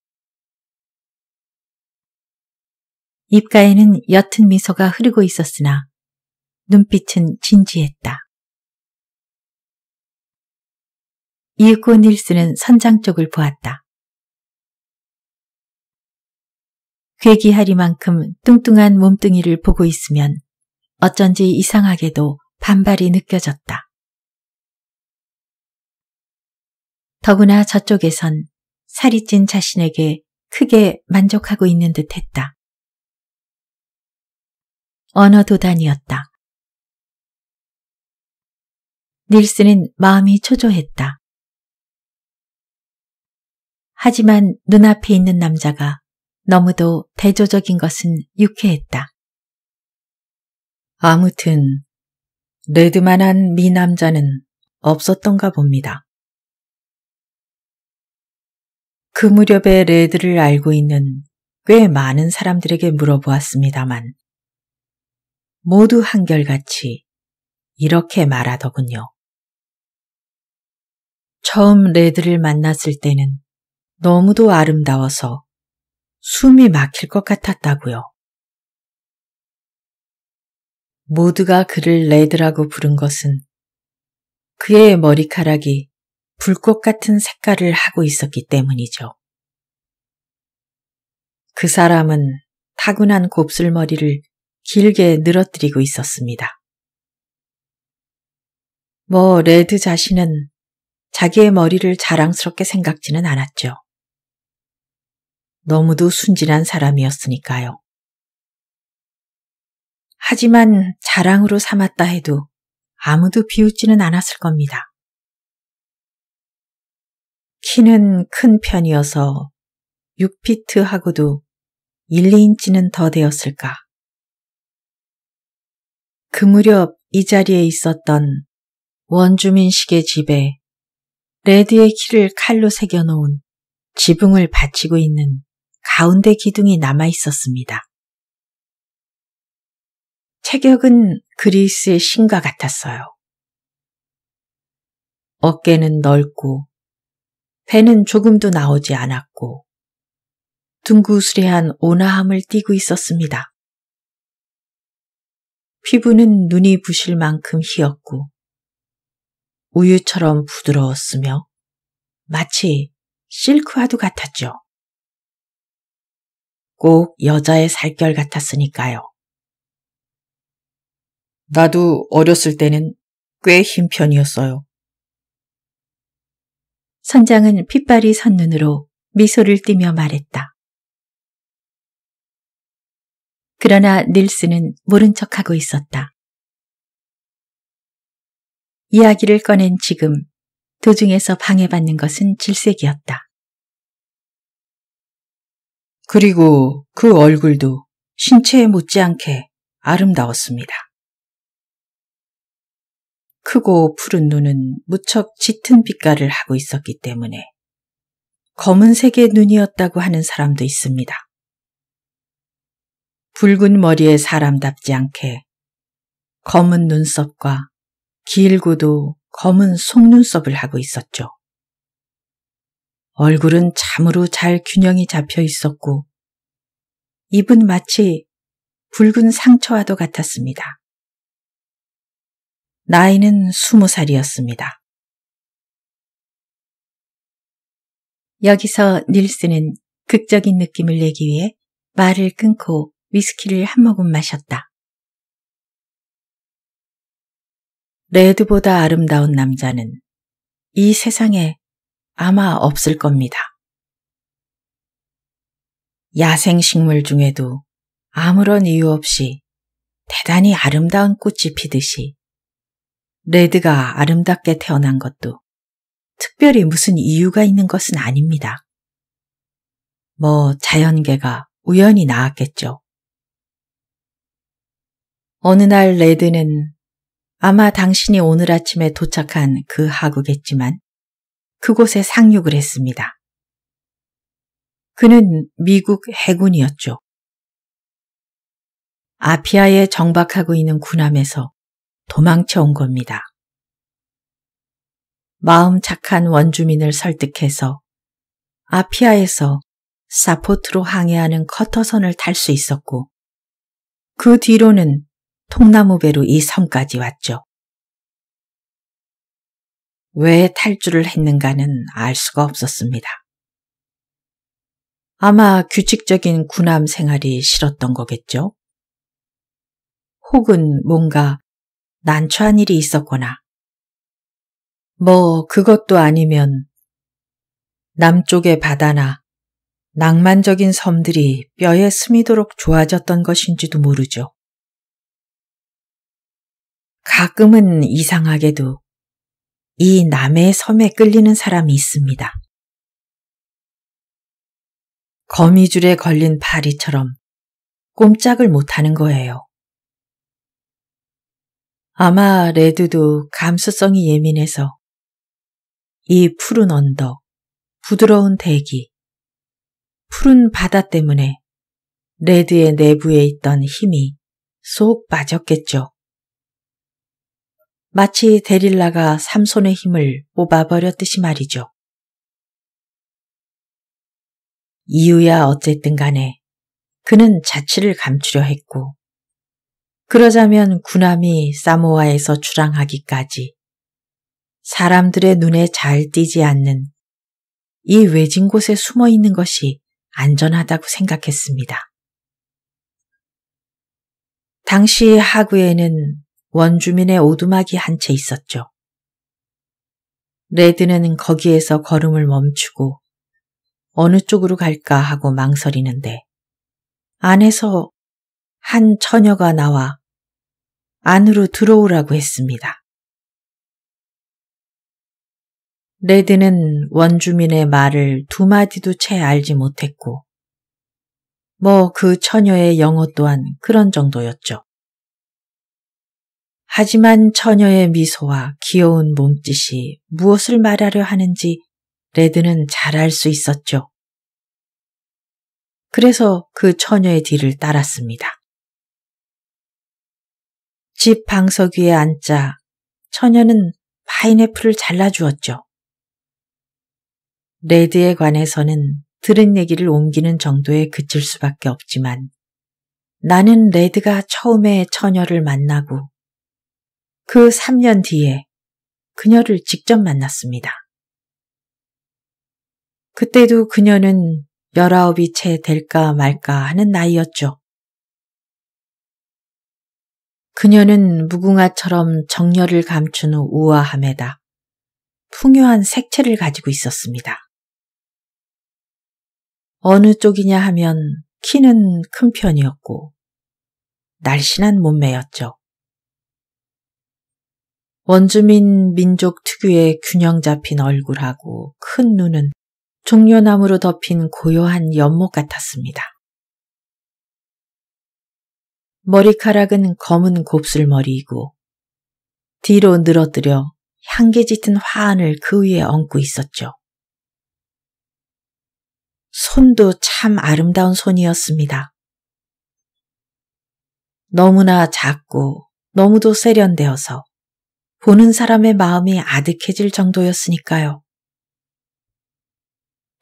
입가에는 옅은 미소가 흐르고 있었으나 눈빛은 진지했다. 이윽고 닐스는 선장 쪽을 보았다. 괴기하리만큼 뚱뚱한 몸뚱이를 보고 있으면 어쩐지 이상하게도 반발이 느껴졌다. 더구나 저쪽에선 살이 찐 자신에게 크게 만족하고 있는 듯 했다. 언어 도단이었다. 닐스는 마음이 초조했다. 하지만 눈앞에 있는 남자가 너무도 대조적인 것은 유쾌했다. 아무튼 레드만한 미남자는 없었던가 봅니다. 그 무렵에 레드를 알고 있는 꽤 많은 사람들에게 물어보았습니다만 모두 한결같이 이렇게 말하더군요. 처음 레드를 만났을 때는 너무도 아름다워서 숨이 막힐 것 같았다고요. 모두가 그를 레드라고 부른 것은 그의 머리카락이 불꽃 같은 색깔을 하고 있었기 때문이죠. 그 사람은 타고난 곱슬머리를 길게 늘어뜨리고 있었습니다. 뭐 레드 자신은 자기의 머리를 자랑스럽게 생각지는 않았죠. 너무도 순진한 사람이었으니까요. 하지만 자랑으로 삼았다 해도 아무도 비웃지는 않았을 겁니다. 키는 큰 편이어서 6피트하고도 1, 2인치는 더 되었을까. 그 무렵 이 자리에 있었던 원주민식의 집에 레드의 키를 칼로 새겨 놓은 지붕을 받치고 있는 가운데 기둥이 남아 있었습니다. 체격은 그리스의 신과 같았어요. 어깨는 넓고 배는 조금도 나오지 않았고 둥구스레한 온화함을 띠고 있었습니다. 피부는 눈이 부실 만큼 희었고 우유처럼 부드러웠으며 마치 실크화도 같았죠. 꼭 여자의 살결 같았으니까요. 나도 어렸을 때는 꽤힘 편이었어요. 선장은 핏발이 선 눈으로 미소를 띠며 말했다. 그러나 닐스는 모른 척하고 있었다. 이야기를 꺼낸 지금 도중에서 방해받는 것은 질색이었다. 그리고 그 얼굴도 신체에 못지않게 아름다웠습니다. 크고 푸른 눈은 무척 짙은 빛깔을 하고 있었기 때문에 검은색의 눈이었다고 하는 사람도 있습니다. 붉은 머리의 사람답지 않게 검은 눈썹과 길고도 검은 속눈썹을 하고 있었죠. 얼굴은 참으로 잘 균형이 잡혀 있었고 입은 마치 붉은 상처와도 같았습니다. 나이는 스무 살이었습니다. 여기서 닐스는 극적인 느낌을 내기 위해 말을 끊고 위스키를 한 모금 마셨다. 레드보다 아름다운 남자는 이 세상에 아마 없을 겁니다. 야생식물 중에도 아무런 이유 없이 대단히 아름다운 꽃이 피듯이 레드가 아름답게 태어난 것도 특별히 무슨 이유가 있는 것은 아닙니다. 뭐 자연계가 우연히 나왔겠죠. 어느 날 레드는 아마 당신이 오늘 아침에 도착한 그 하구겠지만 그곳에 상륙을 했습니다. 그는 미국 해군이었죠. 아피아에 정박하고 있는 군함에서 도망쳐 온 겁니다. 마음 착한 원주민을 설득해서 아피아에서 사포트로 항해하는 커터선을 탈 수 있었고 그 뒤로는 통나무 배로 이 섬까지 왔죠. 왜 탈주를 했는가는 알 수가 없었습니다. 아마 규칙적인 군함 생활이 싫었던 거겠죠? 혹은 뭔가 난처한 일이 있었거나, 뭐 그것도 아니면 남쪽의 바다나 낭만적인 섬들이 뼈에 스미도록 좋아졌던 것인지도 모르죠. 가끔은 이상하게도 이 남의 섬에 끌리는 사람이 있습니다. 거미줄에 걸린 파리처럼 꼼짝을 못하는 거예요. 아마 레드도 감수성이 예민해서 이 푸른 언덕, 부드러운 대기, 푸른 바다 때문에 레드의 내부에 있던 힘이 쏙 빠졌겠죠. 마치 데릴라가 삼손의 힘을 뽑아버렸듯이 말이죠. 이유야 어쨌든 간에 그는 자취를 감추려 했고 그러자면 군함이 사모아에서 출항하기까지 사람들의 눈에 잘 띄지 않는 이 외진 곳에 숨어 있는 것이 안전하다고 생각했습니다. 당시 하구에는 원주민의 오두막이 한 채 있었죠. 레드는 거기에서 걸음을 멈추고 어느 쪽으로 갈까 하고 망설이는데 안에서 한 처녀가 나와 안으로 들어오라고 했습니다. 레드는 원주민의 말을 두 마디도 채 알지 못했고, 뭐 그 처녀의 영어 또한 그런 정도였죠. 하지만 처녀의 미소와 귀여운 몸짓이 무엇을 말하려 하는지 레드는 잘 알 수 있었죠. 그래서 그 처녀의 뒤를 따랐습니다. 집 방석 위에 앉자 처녀는 파인애플을 잘라주었죠. 레드에 관해서는 들은 얘기를 옮기는 정도에 그칠 수밖에 없지만 나는 레드가 처음에 처녀를 만나고 그 3년 뒤에 그녀를 직접 만났습니다. 그때도 그녀는 19이 채 될까 말까 하는 나이였죠. 그녀는 무궁화처럼 정열을 감춘 후 우아함에다 풍요한 색채를 가지고 있었습니다. 어느 쪽이냐 하면 키는 큰 편이었고 날씬한 몸매였죠. 원주민 민족 특유의 균형 잡힌 얼굴하고 큰 눈은 종려나무로 덮인 고요한 연못 같았습니다. 머리카락은 검은 곱슬머리이고 뒤로 늘어뜨려 향기 짙은 화안을그 위에 얹고 있었죠. 손도 참 아름다운 손이었습니다. 너무나 작고 너무도 세련되어서 보는 사람의 마음이 아득해질 정도였으니까요.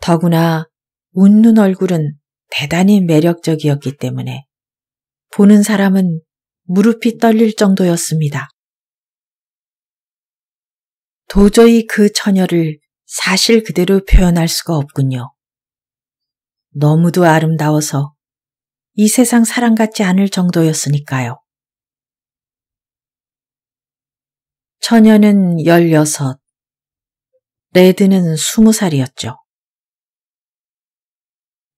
더구나 웃는 얼굴은 대단히 매력적이었기 때문에 보는 사람은 무릎이 떨릴 정도였습니다. 도저히 그 처녀를 사실 그대로 표현할 수가 없군요. 너무도 아름다워서 이 세상 사랑 같지 않을 정도였으니까요. 처녀는 16, 레드는 20살이었죠.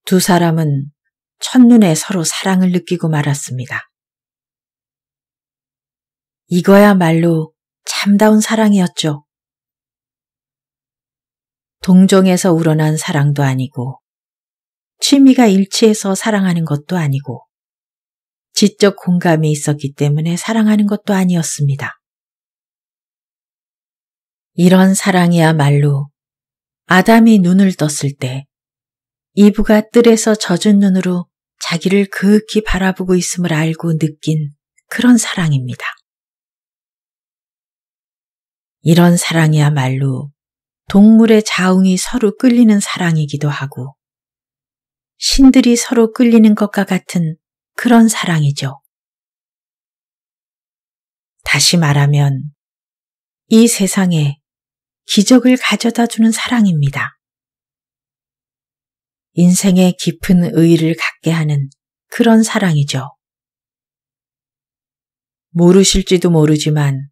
두 사람은 첫눈에 서로 사랑을 느끼고 말았습니다. 이거야말로 참다운 사랑이었죠. 동정에서 우러난 사랑도 아니고, 취미가 일치해서 사랑하는 것도 아니고, 지적 공감이 있었기 때문에 사랑하는 것도 아니었습니다. 이런 사랑이야말로 아담이 눈을 떴을 때 이브가 뜰에서 젖은 눈으로 자기를 그윽히 바라보고 있음을 알고 느낀 그런 사랑입니다. 이런 사랑이야말로 동물의 자웅이 서로 끌리는 사랑이기도 하고 신들이 서로 끌리는 것과 같은 그런 사랑이죠. 다시 말하면 이 세상에 기적을 가져다 주는 사랑입니다. 인생에 깊은 의의를 갖게 하는 그런 사랑이죠. 모르실지도 모르지만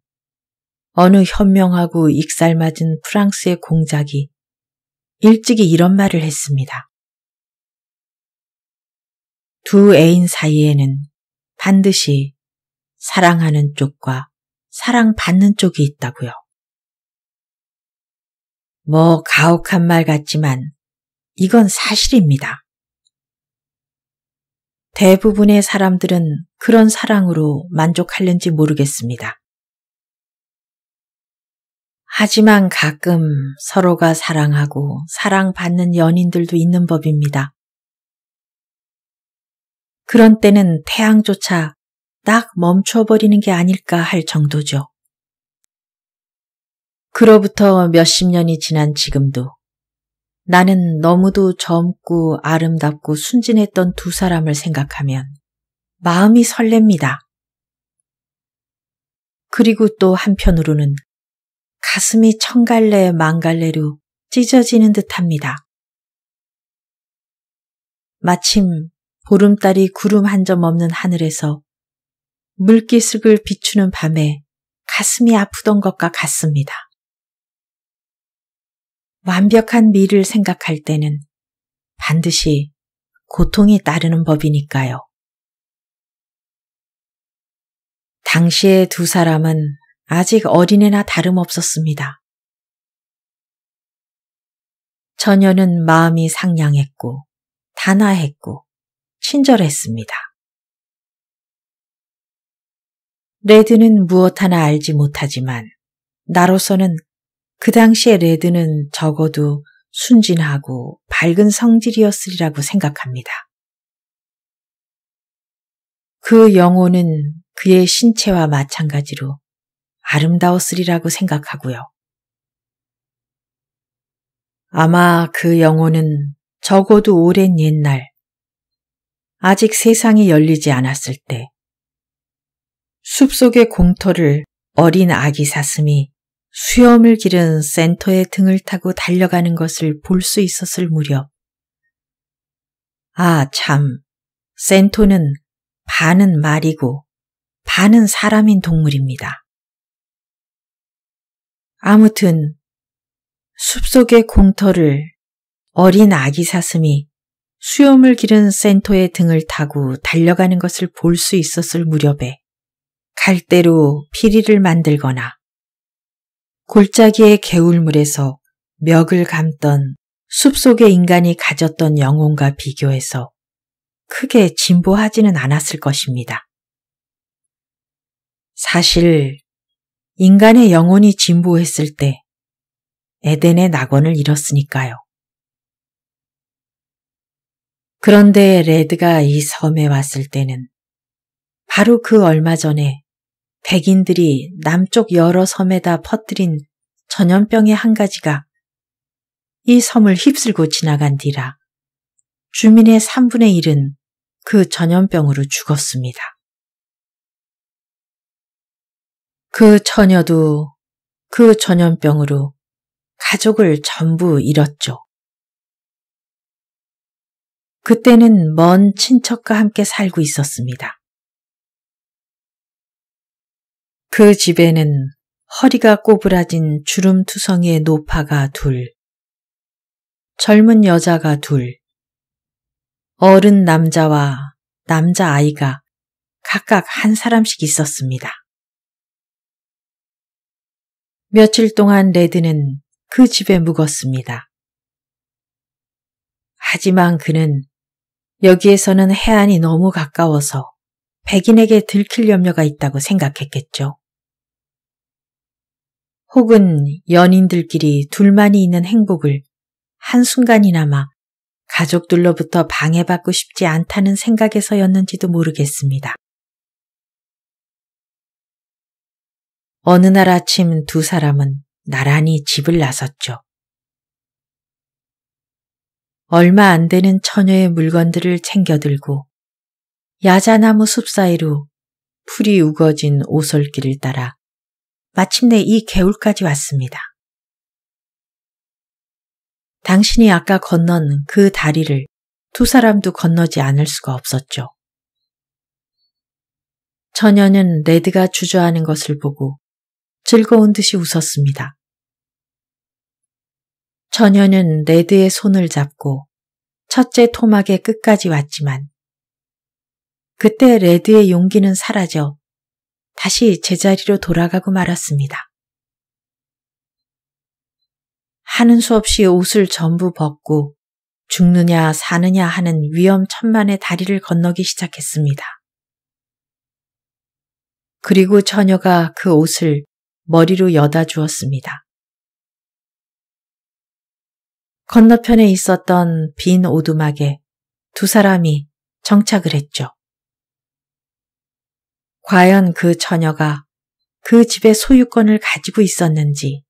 어느 현명하고 익살맞은 프랑스의 공작이 일찍이 이런 말을 했습니다. 두 애인 사이에는 반드시 사랑하는 쪽과 사랑받는 쪽이 있다고요. 뭐 가혹한 말 같지만 이건 사실입니다. 대부분의 사람들은 그런 사랑으로 만족할는지 모르겠습니다. 하지만 가끔 서로가 사랑하고 사랑받는 연인들도 있는 법입니다. 그런 때는 태양조차 딱 멈춰버리는 게 아닐까 할 정도죠. 그로부터 몇 십 년이 지난 지금도 나는 너무도 젊고 아름답고 순진했던 두 사람을 생각하면 마음이 설렙니다. 그리고 또 한편으로는 가슴이 청갈래 망갈래로 찢어지는 듯합니다. 마침 보름달이 구름 한 점 없는 하늘에서 물기슭을 비추는 밤에 가슴이 아프던 것과 같습니다. 완벽한 미를 생각할 때는 반드시 고통이 따르는 법이니까요. 당시의 두 사람은 아직 어린애나 다름없었습니다. 처녀는 마음이 상냥했고 단아했고 친절했습니다. 레드는 무엇 하나 알지 못하지만 나로서는 그 당시에 레드는 적어도 순진하고 밝은 성질이었으리라고 생각합니다. 그 영혼은 그의 신체와 마찬가지로 아름다웠으리라고 생각하고요. 아마 그 영혼은 적어도 오랜 옛날, 아직 세상이 열리지 않았을 때, 숲속의 공터를 어린 아기 사슴이 수염을 기른 센터의 등을 타고 달려가는 것을 볼 수 있었을 무렵. 아, 참. 센터는 반은 말이고 반은 사람인 동물입니다. 아무튼 숲속의 공터를 어린 아기 사슴이 수염을 기른 센터의 등을 타고 달려가는 것을 볼 수 있었을 무렵에 갈대로 피리를 만들거나 골짜기의 개울물에서 멱을 감던 숲속의 인간이 가졌던 영혼과 비교해서 크게 진보하지는 않았을 것입니다. 사실 인간의 영혼이 진보했을 때 에덴의 낙원을 잃었으니까요. 그런데 레드가 이 섬에 왔을 때는 바로 그 얼마 전에 백인들이 남쪽 여러 섬에다 퍼뜨린 전염병의 한 가지가 이 섬을 휩쓸고 지나간 뒤라 주민의 3분의 1은 그 전염병으로 죽었습니다. 그 처녀도 그 전염병으로 가족을 전부 잃었죠. 그때는 먼 친척과 함께 살고 있었습니다. 그 집에는 허리가 꼬부라진 주름투성이의 노파가 둘, 젊은 여자가 둘, 어른 남자와 남자아이가 각각 한 사람씩 있었습니다. 며칠 동안 레드는 그 집에 묵었습니다. 하지만 그는 여기에서는 해안이 너무 가까워서 백인에게 들킬 염려가 있다고 생각했겠죠. 혹은 연인들끼리 둘만이 있는 행복을 한순간이나마 가족들로부터 방해받고 싶지 않다는 생각에서였는지도 모르겠습니다. 어느 날 아침 두 사람은 나란히 집을 나섰죠. 얼마 안 되는 처녀의 물건들을 챙겨들고 야자나무 숲 사이로 풀이 우거진 오솔길을 따라 마침내 이 개울까지 왔습니다. 당신이 아까 건넌 그 다리를 두 사람도 건너지 않을 수가 없었죠. 처녀는 레드가 주저하는 것을 보고 즐거운 듯이 웃었습니다. 처녀는 레드의 손을 잡고 첫째 토막의 끝까지 왔지만 그때 레드의 용기는 사라져 다시 제자리로 돌아가고 말았습니다. 하는 수 없이 옷을 전부 벗고 죽느냐 사느냐 하는 위험천만의 다리를 건너기 시작했습니다. 그리고 처녀가 그 옷을 머리로 여다 주었습니다. 건너편에 있었던 빈 오두막에 두 사람이 정착을 했죠. 과연 그 처녀가 그 집의 소유권을 가지고 있었는지,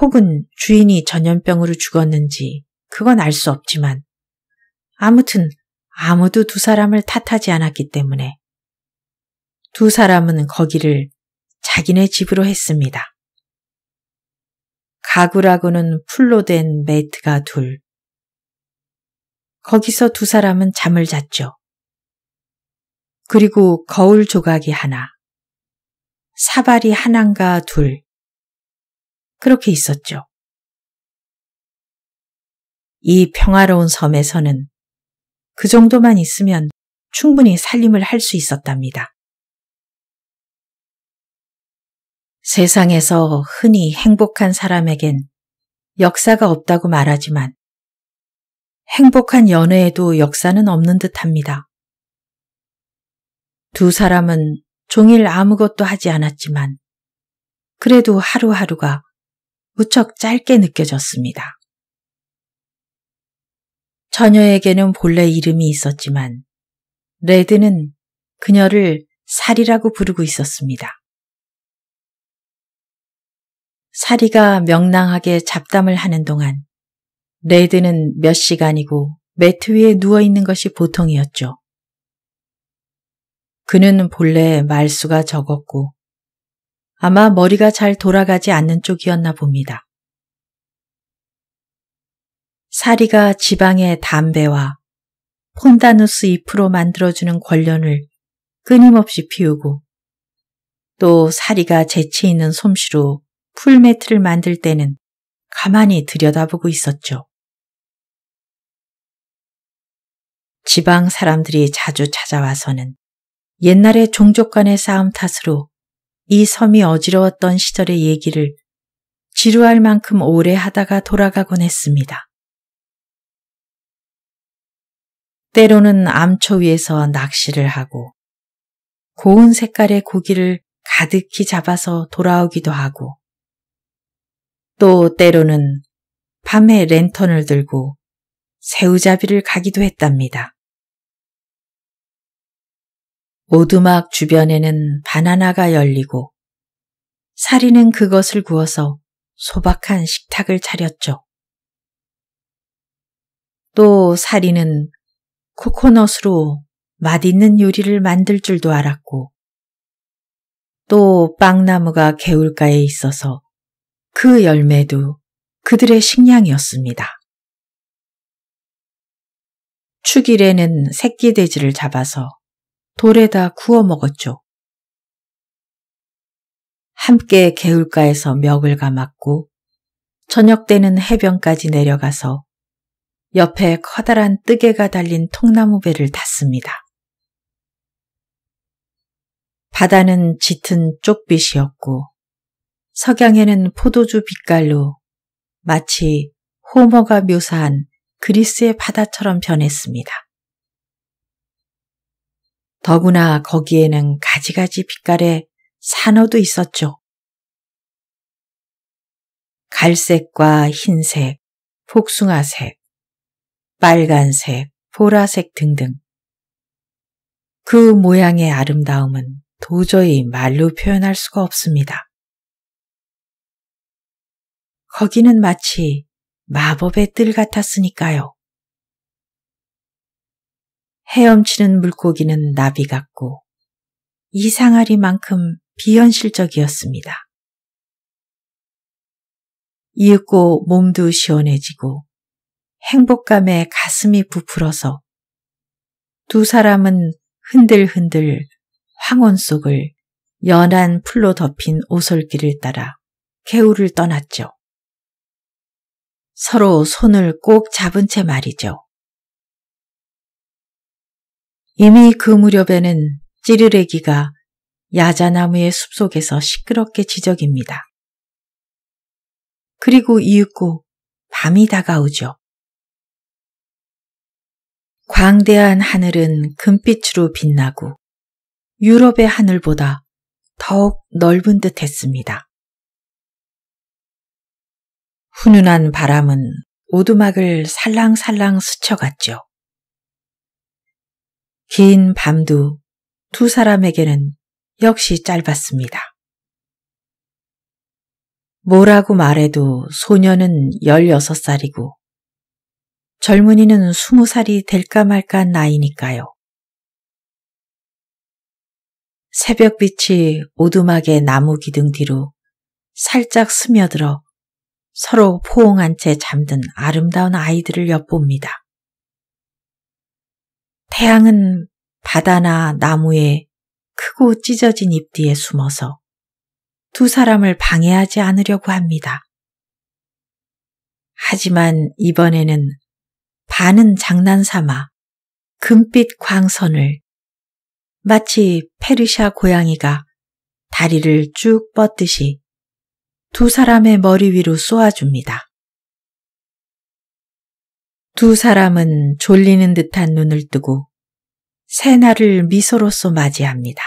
혹은 주인이 전염병으로 죽었는지 그건 알 수 없지만, 아무튼 아무도 두 사람을 탓하지 않았기 때문에 두 사람은 거기를 자기네 집으로 했습니다. 가구라고는 풀로 된 매트가 둘. 거기서 두 사람은 잠을 잤죠. 그리고 거울 조각이 하나, 사발이 하나인가 둘, 그렇게 있었죠. 이 평화로운 섬에서는 그 정도만 있으면 충분히 살림을 할 수 있었답니다. 세상에서 흔히 행복한 사람에겐 역사가 없다고 말하지만 행복한 연애에도 역사는 없는 듯 합니다. 두 사람은 종일 아무것도 하지 않았지만 그래도 하루하루가 무척 짧게 느껴졌습니다. 처녀에게는 본래 이름이 있었지만 레드는 그녀를 사리라고 부르고 있었습니다. 사리가 명랑하게 잡담을 하는 동안 레드는 몇 시간이고 매트 위에 누워있는 것이 보통이었죠. 그는 본래 말수가 적었고 아마 머리가 잘 돌아가지 않는 쪽이었나 봅니다. 사리가 지방의 담배와 폰다누스 잎으로 만들어주는 권련을 끊임없이 피우고 또 사리가 재치 있는 솜씨로 풀매트를 만들 때는 가만히 들여다보고 있었죠. 지방 사람들이 자주 찾아와서는 옛날의 종족 간의 싸움 탓으로 이 섬이 어지러웠던 시절의 얘기를 지루할 만큼 오래 하다가 돌아가곤 했습니다. 때로는 암초 위에서 낚시를 하고 고운 색깔의 고기를 가득히 잡아서 돌아오기도 하고 또 때로는 밤에 랜턴을 들고 새우잡이를 가기도 했답니다. 오두막 주변에는 바나나가 열리고 사리는 그것을 구워서 소박한 식탁을 차렸죠. 또 사리는 코코넛으로 맛있는 요리를 만들 줄도 알았고 또 빵나무가 개울가에 있어서 그 열매도 그들의 식량이었습니다. 축일에는 새끼 돼지를 잡아서 돌에다 구워 먹었죠. 함께 개울가에서 멱을 감았고 저녁 때는 해변까지 내려가서 옆에 커다란 뜨개가 달린 통나무 배를 탔습니다. 바다는 짙은 쪽빛이었고 석양에는 포도주 빛깔로 마치 호머가 묘사한 그리스의 바다처럼 변했습니다. 더구나 거기에는 가지가지 빛깔의 산호도 있었죠. 갈색과 흰색, 복숭아색, 빨간색, 보라색 등등. 그 모양의 아름다움은 도저히 말로 표현할 수가 없습니다. 거기는 마치 마법의 뜰 같았으니까요. 헤엄치는 물고기는 나비 같고 이상하리만큼 비현실적이었습니다. 이윽고 몸도 시원해지고 행복감에 가슴이 부풀어서 두 사람은 흔들흔들 황혼 속을 연한 풀로 덮인 오솔길을 따라 개울을 떠났죠. 서로 손을 꼭 잡은 채 말이죠. 이미 그 무렵에는 찌르레기가 야자나무의 숲속에서 시끄럽게 지적입니다. 그리고 이윽고 밤이 다가오죠. 광대한 하늘은 금빛으로 빛나고 유럽의 하늘보다 더욱 넓은 듯 했습니다. 훈훈한 바람은 오두막을 살랑살랑 스쳐갔죠. 긴 밤도 두 사람에게는 역시 짧았습니다. 뭐라고 말해도 소녀는 16살이고 젊은이는 20살이 될까 말까 나이니까요. 새벽빛이 오두막의 나무 기둥 뒤로 살짝 스며들어 서로 포옹한 채 잠든 아름다운 아이들을 엿봅니다. 태양은 바다나 나무에 크고 찢어진 잎 뒤에 숨어서 두 사람을 방해하지 않으려고 합니다. 하지만 이번에는 반은 장난삼아 금빛 광선을 마치 페르시아 고양이가 다리를 쭉 뻗듯이 두 사람의 머리 위로 쏘아줍니다. 두 사람은 졸리는 듯한 눈을 뜨고 새날을 미소로써 맞이합니다.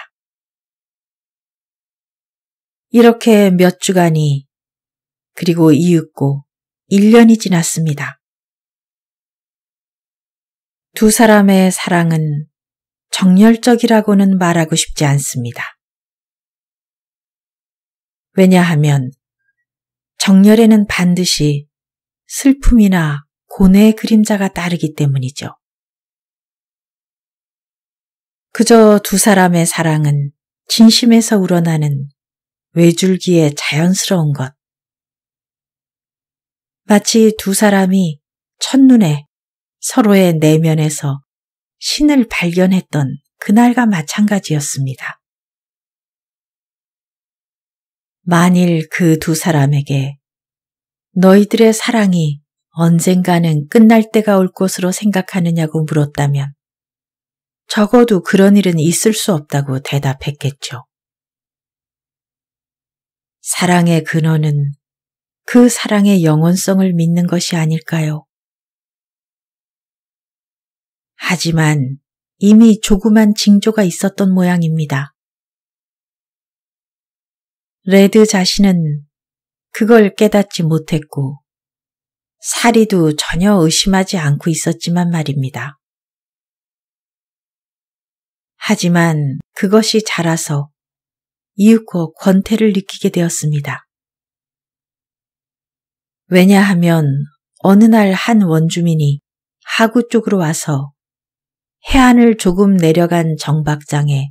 이렇게 몇 주간이 그리고 이윽고 1년이 지났습니다. 두 사람의 사랑은 정열적이라고는 말하고 싶지 않습니다. 왜냐하면 정열에는 반드시 슬픔이나 고뇌의 그림자가 따르기 때문이죠. 그저 두 사람의 사랑은 진심에서 우러나는 외줄기의 자연스러운 것. 마치 두 사람이 첫눈에 서로의 내면에서 신을 발견했던 그날과 마찬가지였습니다. 만일 그 두 사람에게 너희들의 사랑이 언젠가는 끝날 때가 올 것으로 생각하느냐고 물었다면 적어도 그런 일은 있을 수 없다고 대답했겠죠. 사랑의 근원은 그 사랑의 영원성을 믿는 것이 아닐까요? 하지만 이미 조그만 징조가 있었던 모양입니다. 레드 자신은 그걸 깨닫지 못했고 사리도 전혀 의심하지 않고 있었지만 말입니다. 하지만 그것이 자라서 이윽고 권태를 느끼게 되었습니다. 왜냐하면 어느 날 한 원주민이 하구 쪽으로 와서 해안을 조금 내려간 정박장에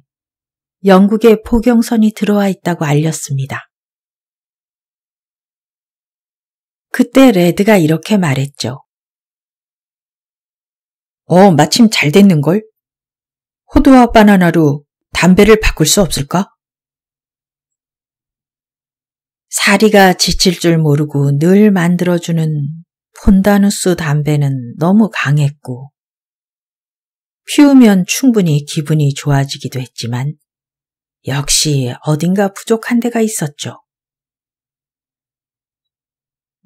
영국의 포경선이 들어와 있다고 알렸습니다. 그때 레드가 이렇게 말했죠. 어, 마침 잘 됐는걸? 호두와 바나나로 담배를 바꿀 수 없을까? 사리가 지칠 줄 모르고 늘 만들어주는 폰다누스 담배는 너무 강했고, 피우면 충분히 기분이 좋아지기도 했지만, 역시 어딘가 부족한 데가 있었죠.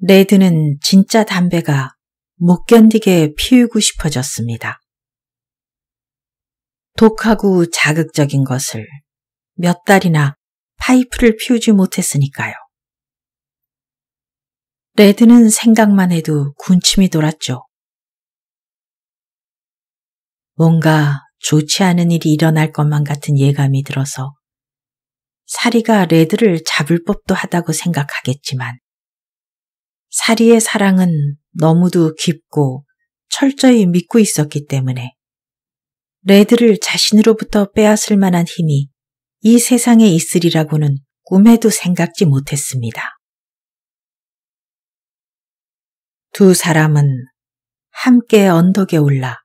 레드는 진짜 담배가 못 견디게 피우고 싶어졌습니다. 독하고 자극적인 것을 몇 달이나 파이프를 피우지 못했으니까요. 레드는 생각만 해도 군침이 돌았죠. 뭔가 좋지 않은 일이 일어날 것만 같은 예감이 들어서 사리가 레드를 잡을 법도 하다고 생각하겠지만 사리의 사랑은 너무도 깊고 철저히 믿고 있었기 때문에 레드를 자신으로부터 빼앗을 만한 힘이 이 세상에 있으리라고는 꿈에도 생각지 못했습니다. 두 사람은 함께 언덕에 올라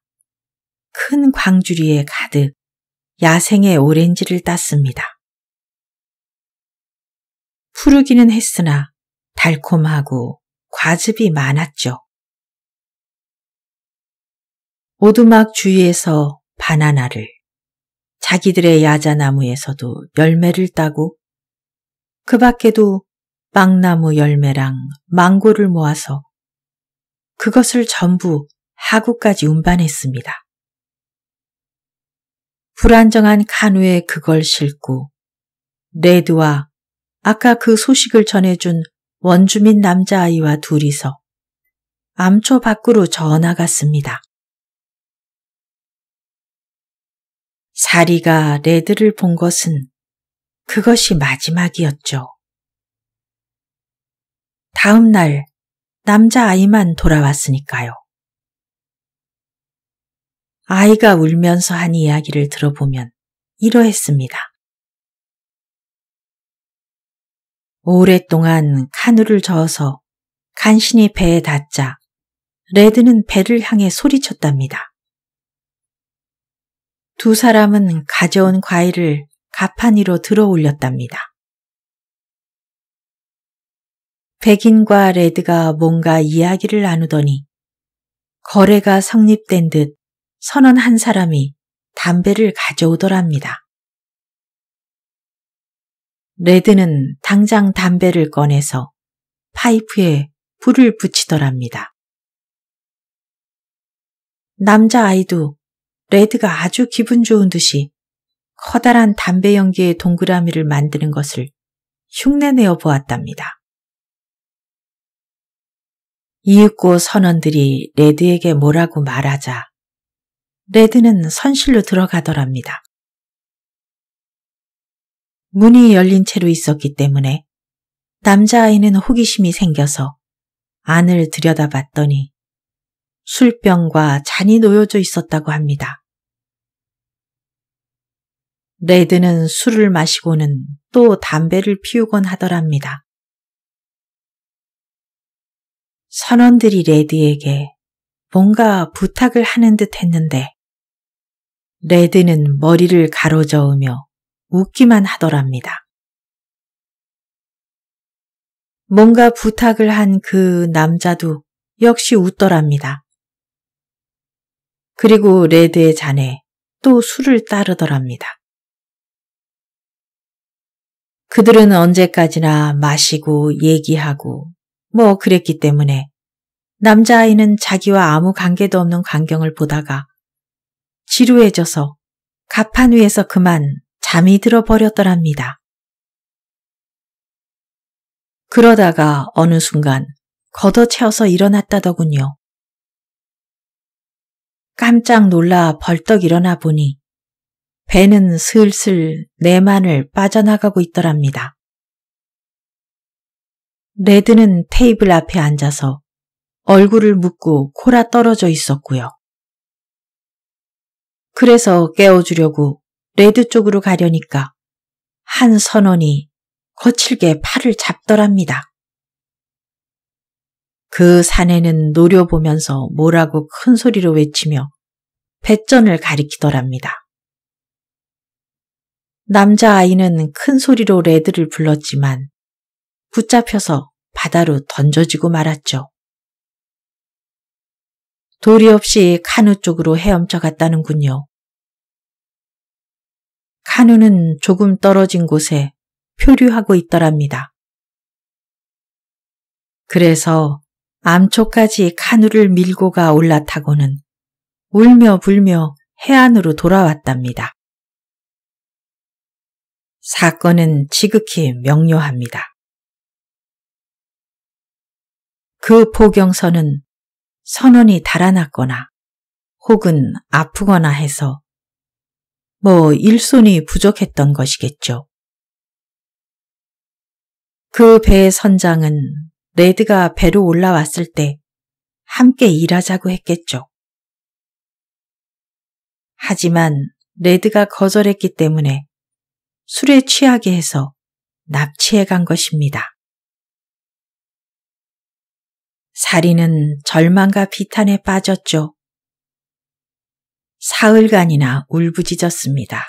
큰 광주리에 가득 야생의 오렌지를 땄습니다. 푸르기는 했으나 달콤하고 과즙이 많았죠. 오두막 주위에서 바나나를, 자기들의 야자나무에서도 열매를 따고 그 밖에도 빵나무 열매랑 망고를 모아서 그것을 전부 하구까지 운반했습니다. 불안정한 카누에 그걸 싣고 레드와 아까 그 소식을 전해준 원주민 남자아이와 둘이서 암초 밖으로 전화갔습니다 사리가 레드를 본 것은 그것이 마지막이었죠. 다음 날 남자아이만 돌아왔으니까요. 아이가 울면서 한 이야기를 들어보면 이러했습니다. 오랫동안 카누를 저어서 간신히 배에 닿자 레드는 배를 향해 소리쳤답니다. 두 사람은 가져온 과일을 가판위로 들어 올렸답니다. 백인과 레드가 뭔가 이야기를 나누더니 거래가 성립된 듯선언한 사람이 담배를 가져오더랍니다. 레드는 당장 담배를 꺼내서 파이프에 불을 붙이더랍니다. 남자아이도 레드가 아주 기분 좋은 듯이 커다란 담배 연기의 동그라미를 만드는 것을 흉내내어 보았답니다. 이윽고 선원들이 레드에게 뭐라고 말하자 레드는 선실로 들어가더랍니다. 문이 열린 채로 있었기 때문에 남자아이는 호기심이 생겨서 안을 들여다봤더니 술병과 잔이 놓여져 있었다고 합니다. 레드는 술을 마시고는 또 담배를 피우곤 하더랍니다. 선원들이 레드에게 뭔가 부탁을 하는 듯 했는데 레드는 머리를 가로저으며 웃기만 하더랍니다. 뭔가 부탁을 한 그 남자도 역시 웃더랍니다. 그리고 레드의 자네 또 술을 따르더랍니다. 그들은 언제까지나 마시고 얘기하고 뭐 그랬기 때문에 남자아이는 자기와 아무 관계도 없는 광경을 보다가 지루해져서 갑판 위에서 그만 잠이 들어버렸더랍니다. 그러다가 어느 순간 걷어채워서 일어났다더군요. 깜짝 놀라 벌떡 일어나 보니 배는 슬슬 내만을 빠져나가고 있더랍니다. 레드는 테이블 앞에 앉아서 얼굴을 묶고 코라 떨어져 있었고요. 그래서 깨워주려고 레드 쪽으로 가려니까 한 선원이 거칠게 팔을 잡더랍니다. 그 사내는 노려보면서 뭐라고 큰 소리로 외치며 배전을 가리키더랍니다. 남자아이는 큰 소리로 레드를 불렀지만 붙잡혀서 바다로 던져지고 말았죠. 도리 없이 카누 쪽으로 헤엄쳐 갔다는군요. 한우는 조금 떨어진 곳에 표류하고 있더랍니다. 그래서 암초까지 카누를 밀고 가 올라타고는 울며 불며 해안으로 돌아왔답니다. 사건은 지극히 명료합니다. 그 포경선은 선원이 달아났거나 혹은 아프거나 해서 뭐 일손이 부족했던 것이겠죠. 그 배의 선장은 레드가 배로 올라왔을 때 함께 일하자고 했겠죠. 하지만 레드가 거절했기 때문에 술에 취하게 해서 납치해 간 것입니다. 사리는 절망과 비탄에 빠졌죠. 사흘간이나 울부짖었습니다.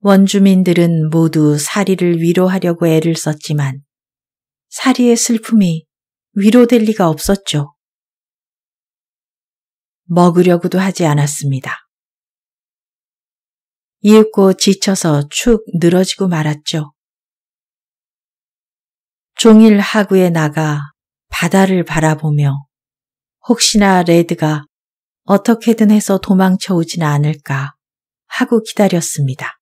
원주민들은 모두 사리를 위로하려고 애를 썼지만 사리의 슬픔이 위로될 리가 없었죠. 먹으려고도 하지 않았습니다. 이윽고 지쳐서 축 늘어지고 말았죠. 종일 하구에 나가 바다를 바라보며 혹시나 레드가 어떻게든 해서 도망쳐 오진 않을까 하고 기다렸습니다.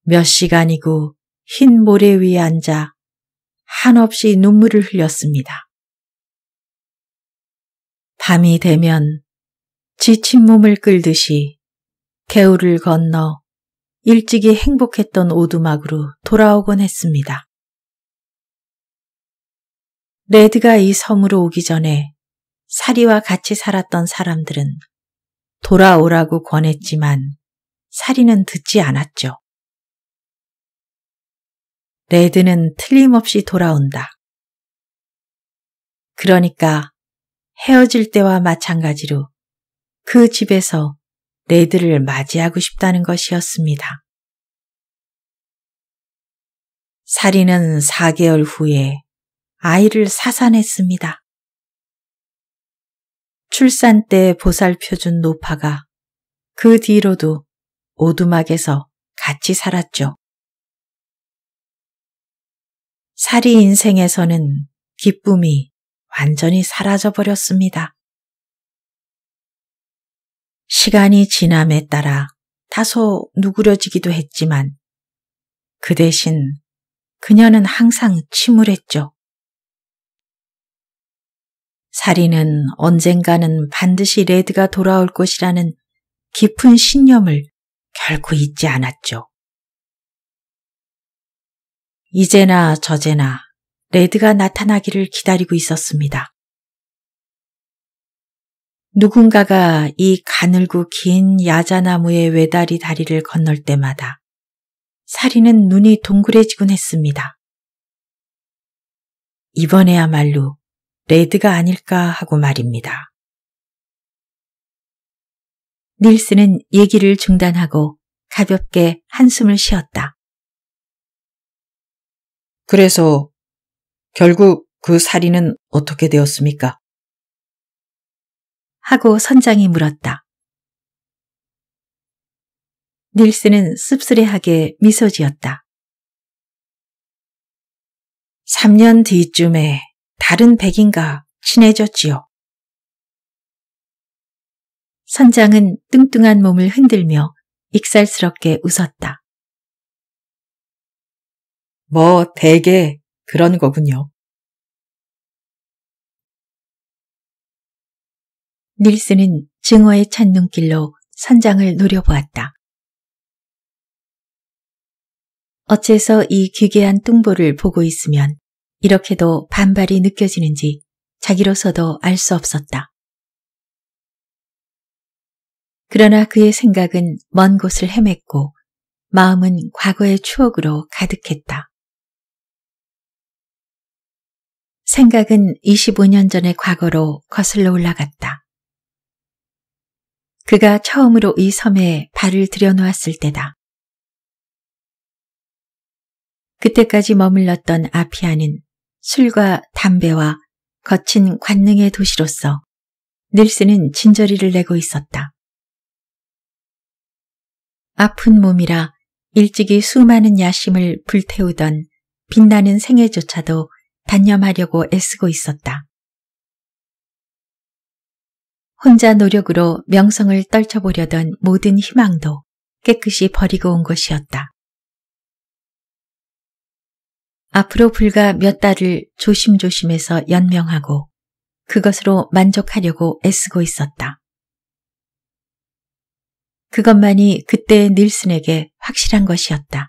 몇 시간이고 흰 모래 위에 앉아 한없이 눈물을 흘렸습니다. 밤이 되면 지친 몸을 끌듯이 개울을 건너 일찍이 행복했던 오두막으로 돌아오곤 했습니다. 레드가 이 섬으로 오기 전에 사리와 같이 살았던 사람들은 돌아오라고 권했지만 사리는 듣지 않았죠. 레드는 틀림없이 돌아온다. 그러니까 헤어질 때와 마찬가지로 그 집에서 레드를 맞이하고 싶다는 것이었습니다. 사리는 4개월 후에 아이를 사산했습니다. 출산 때 보살펴준 노파가 그 뒤로도 오두막에서 같이 살았죠. 사리 인생에서는 기쁨이 완전히 사라져버렸습니다. 시간이 지남에 따라 다소 누그러지기도 했지만 그 대신 그녀는 항상 침울했죠. 사리는 언젠가는 반드시 레드가 돌아올 것이라는 깊은 신념을 결코 잊지 않았죠. 이제나 저제나 레드가 나타나기를 기다리고 있었습니다. 누군가가 이 가늘고 긴 야자나무의 외다리 다리를 건널 때마다 사리는 눈이 동그래지곤 했습니다. 이번에야말로 레드가 아닐까 하고 말입니다. 닐스는 얘기를 중단하고 가볍게 한숨을 쉬었다. 그래서 결국 그 살인은 어떻게 되었습니까? 하고 선장이 물었다. 닐스는 씁쓸해하게 미소 지었다. 3년 뒤쯤에 다른 백인과 친해졌지요. 선장은 뚱뚱한 몸을 흔들며 익살스럽게 웃었다. 뭐 대개 그런 거군요. 닐슨은 증오의 찬 눈길로 선장을 노려보았다. 어째서 이 기괴한 뚱보를 보고 있으면 이렇게도 반발이 느껴지는지 자기로서도 알 수 없었다. 그러나 그의 생각은 먼 곳을 헤맸고 마음은 과거의 추억으로 가득했다. 생각은 25년 전의 과거로 거슬러 올라갔다. 그가 처음으로 이 섬에 발을 들여놓았을 때다. 그때까지 머물렀던 아피아는 술과 담배와 거친 관능의 도시로서 닐스는 진저리를 내고 있었다. 아픈 몸이라 일찍이 수많은 야심을 불태우던 빛나는 생애조차도 단념하려고 애쓰고 있었다. 혼자 노력으로 명성을 떨쳐보려던 모든 희망도 깨끗이 버리고 온 것이었다. 앞으로 불과 몇 달을 조심조심해서 연명하고 그것으로 만족하려고 애쓰고 있었다. 그것만이 그때의 닐슨에게 확실한 것이었다.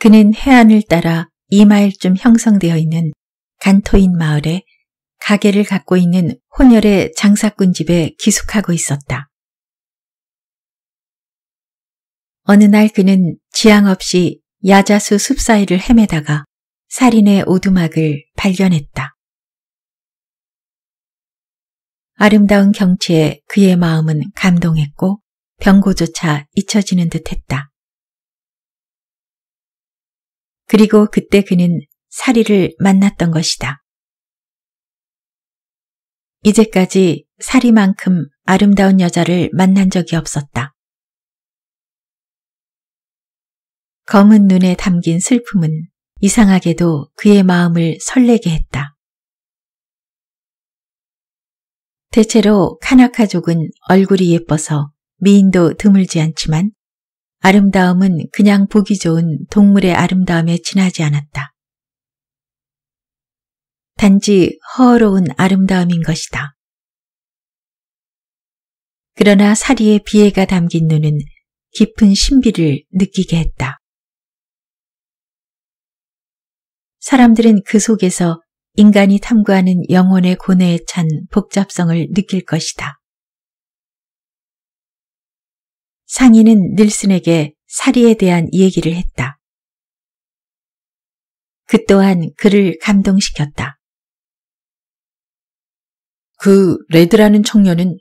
그는 해안을 따라 2마일쯤 형성되어 있는 간토인 마을에 가게를 갖고 있는 혼혈의 장사꾼 집에 기숙하고 있었다. 어느 날 그는 지향 없이 야자수 숲사이를 헤매다가 살인의 오두막을 발견했다. 아름다운 경치에 그의 마음은 감동했고 병고조차 잊혀지는 듯했다. 그리고 그때 그는 사리를 만났던 것이다. 이제까지 사리만큼 아름다운 여자를 만난 적이 없었다. 검은 눈에 담긴 슬픔은 이상하게도 그의 마음을 설레게 했다. 대체로 카나카족은 얼굴이 예뻐서 미인도 드물지 않지만 아름다움은 그냥 보기 좋은 동물의 아름다움에 지나지 않았다. 단지 허어로운 아름다움인 것이다. 그러나 사리의 비애가 담긴 눈은 깊은 신비를 느끼게 했다. 사람들은 그 속에서 인간이 탐구하는 영혼의 고뇌에 찬 복잡성을 느낄 것이다. 상인은 닐슨에게 사리에 대한 얘기를 했다. 그 또한 그를 감동시켰다. 그 레드라는 청년은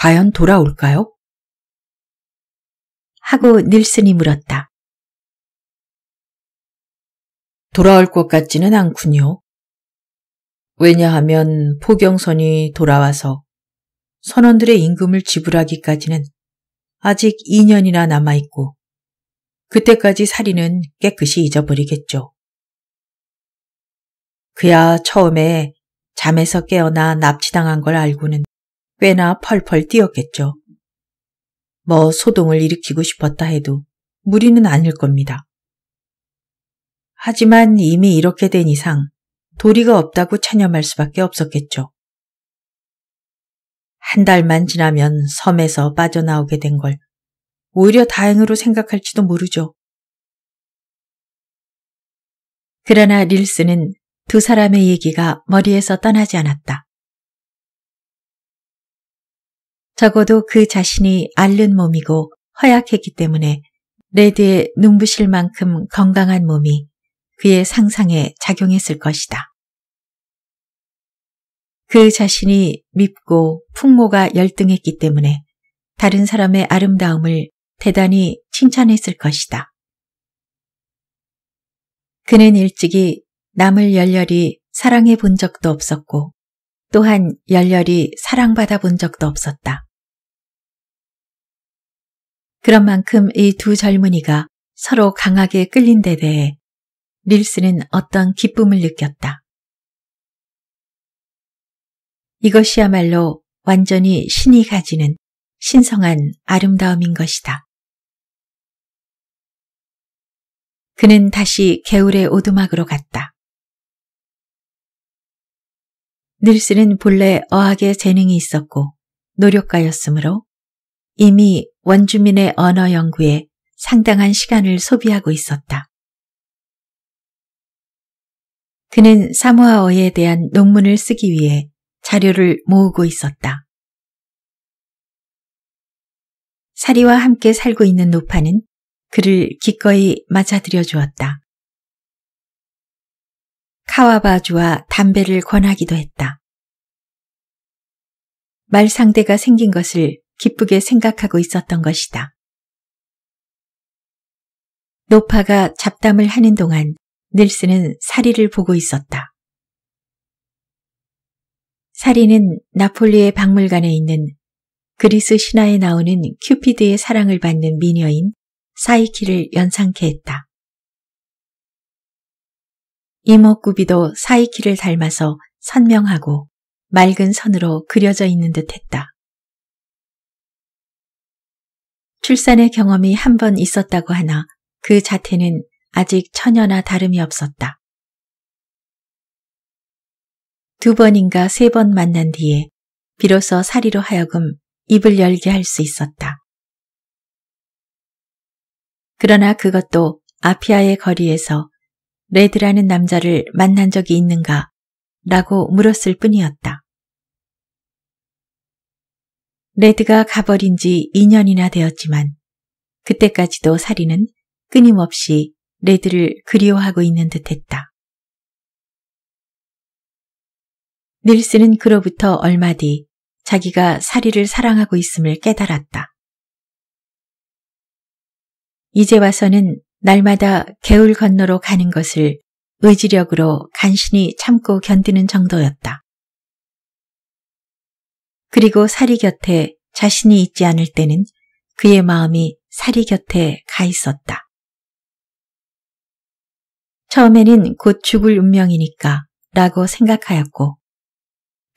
과연 돌아올까요? 하고 닐슨이 물었다. 돌아올 것 같지는 않군요. 왜냐하면 포경선이 돌아와서 선원들의 임금을 지불하기까지는 아직 2년이나 남아있고 그때까지 사리는 깨끗이 잊어버리겠죠. 그야 처음에 잠에서 깨어나 납치당한 걸 알고는 꽤나 펄펄 뛰었겠죠. 뭐 소동을 일으키고 싶었다 해도 무리는 아닐 겁니다. 하지만 이미 이렇게 된 이상 도리가 없다고 찬념할 수밖에 없었겠죠. 한 달만 지나면 섬에서 빠져나오게 된 걸 오히려 다행으로 생각할지도 모르죠. 그러나 릴스는 두 사람의 얘기가 머리에서 떠나지 않았다. 적어도 그 자신이 앓는 몸이고 허약했기 때문에 레드의 눈부실 만큼 건강한 몸이 그의 상상에 작용했을 것이다. 그 자신이 밉고 풍모가 열등했기 때문에 다른 사람의 아름다움을 대단히 칭찬했을 것이다. 그는 일찍이 남을 열렬히 사랑해 본 적도 없었고 또한 열렬히 사랑받아 본 적도 없었다. 그런 만큼 이 두 젊은이가 서로 강하게 끌린 데 대해 닐스는 어떤 기쁨을 느꼈다. 이것이야말로 완전히 신이 가지는 신성한 아름다움인 것이다. 그는 다시 개울의 오두막으로 갔다. 닐스는 본래 어학의 재능이 있었고 노력가였으므로 이미 원주민의 언어 연구에 상당한 시간을 소비하고 있었다. 그는 사모아어에 대한 논문을 쓰기 위해 자료를 모으고 있었다. 사리와 함께 살고 있는 노파는 그를 기꺼이 맞아들여 주었다. 카와바주와 담배를 권하기도 했다. 말 상대가 생긴 것을 기쁘게 생각하고 있었던 것이다. 노파가 잡담을 하는 동안 닐스는 사리를 보고 있었다. 사리는 나폴리의 박물관에 있는 그리스 신화에 나오는 큐피드의 사랑을 받는 미녀인 사이키를 연상케 했다. 이목구비도 사이키를 닮아서 선명하고 맑은 선으로 그려져 있는 듯 했다. 출산의 경험이 한 번 있었다고 하나 그 자태는 아직 천여나 다름이 없었다. 두 번인가 세 번 만난 뒤에 비로소 사리로 하여금 입을 열게 할 수 있었다. 그러나 그것도 아피아의 거리에서 레드라는 남자를 만난 적이 있는가 라고 물었을 뿐이었다. 레드가 가버린 지 2년이나 되었지만 그때까지도 사리는 끊임없이 레드를 그리워하고 있는 듯했다. 닐스는 그로부터 얼마 뒤 자기가 사리를 사랑하고 있음을 깨달았다. 이제 와서는 날마다 개울 건너로 가는 것을 의지력으로 간신히 참고 견디는 정도였다. 그리고 사리 곁에 자신이 있지 않을 때는 그의 마음이 사리 곁에 가 있었다. 처음에는 곧 죽을 운명이니까 라고 생각하였고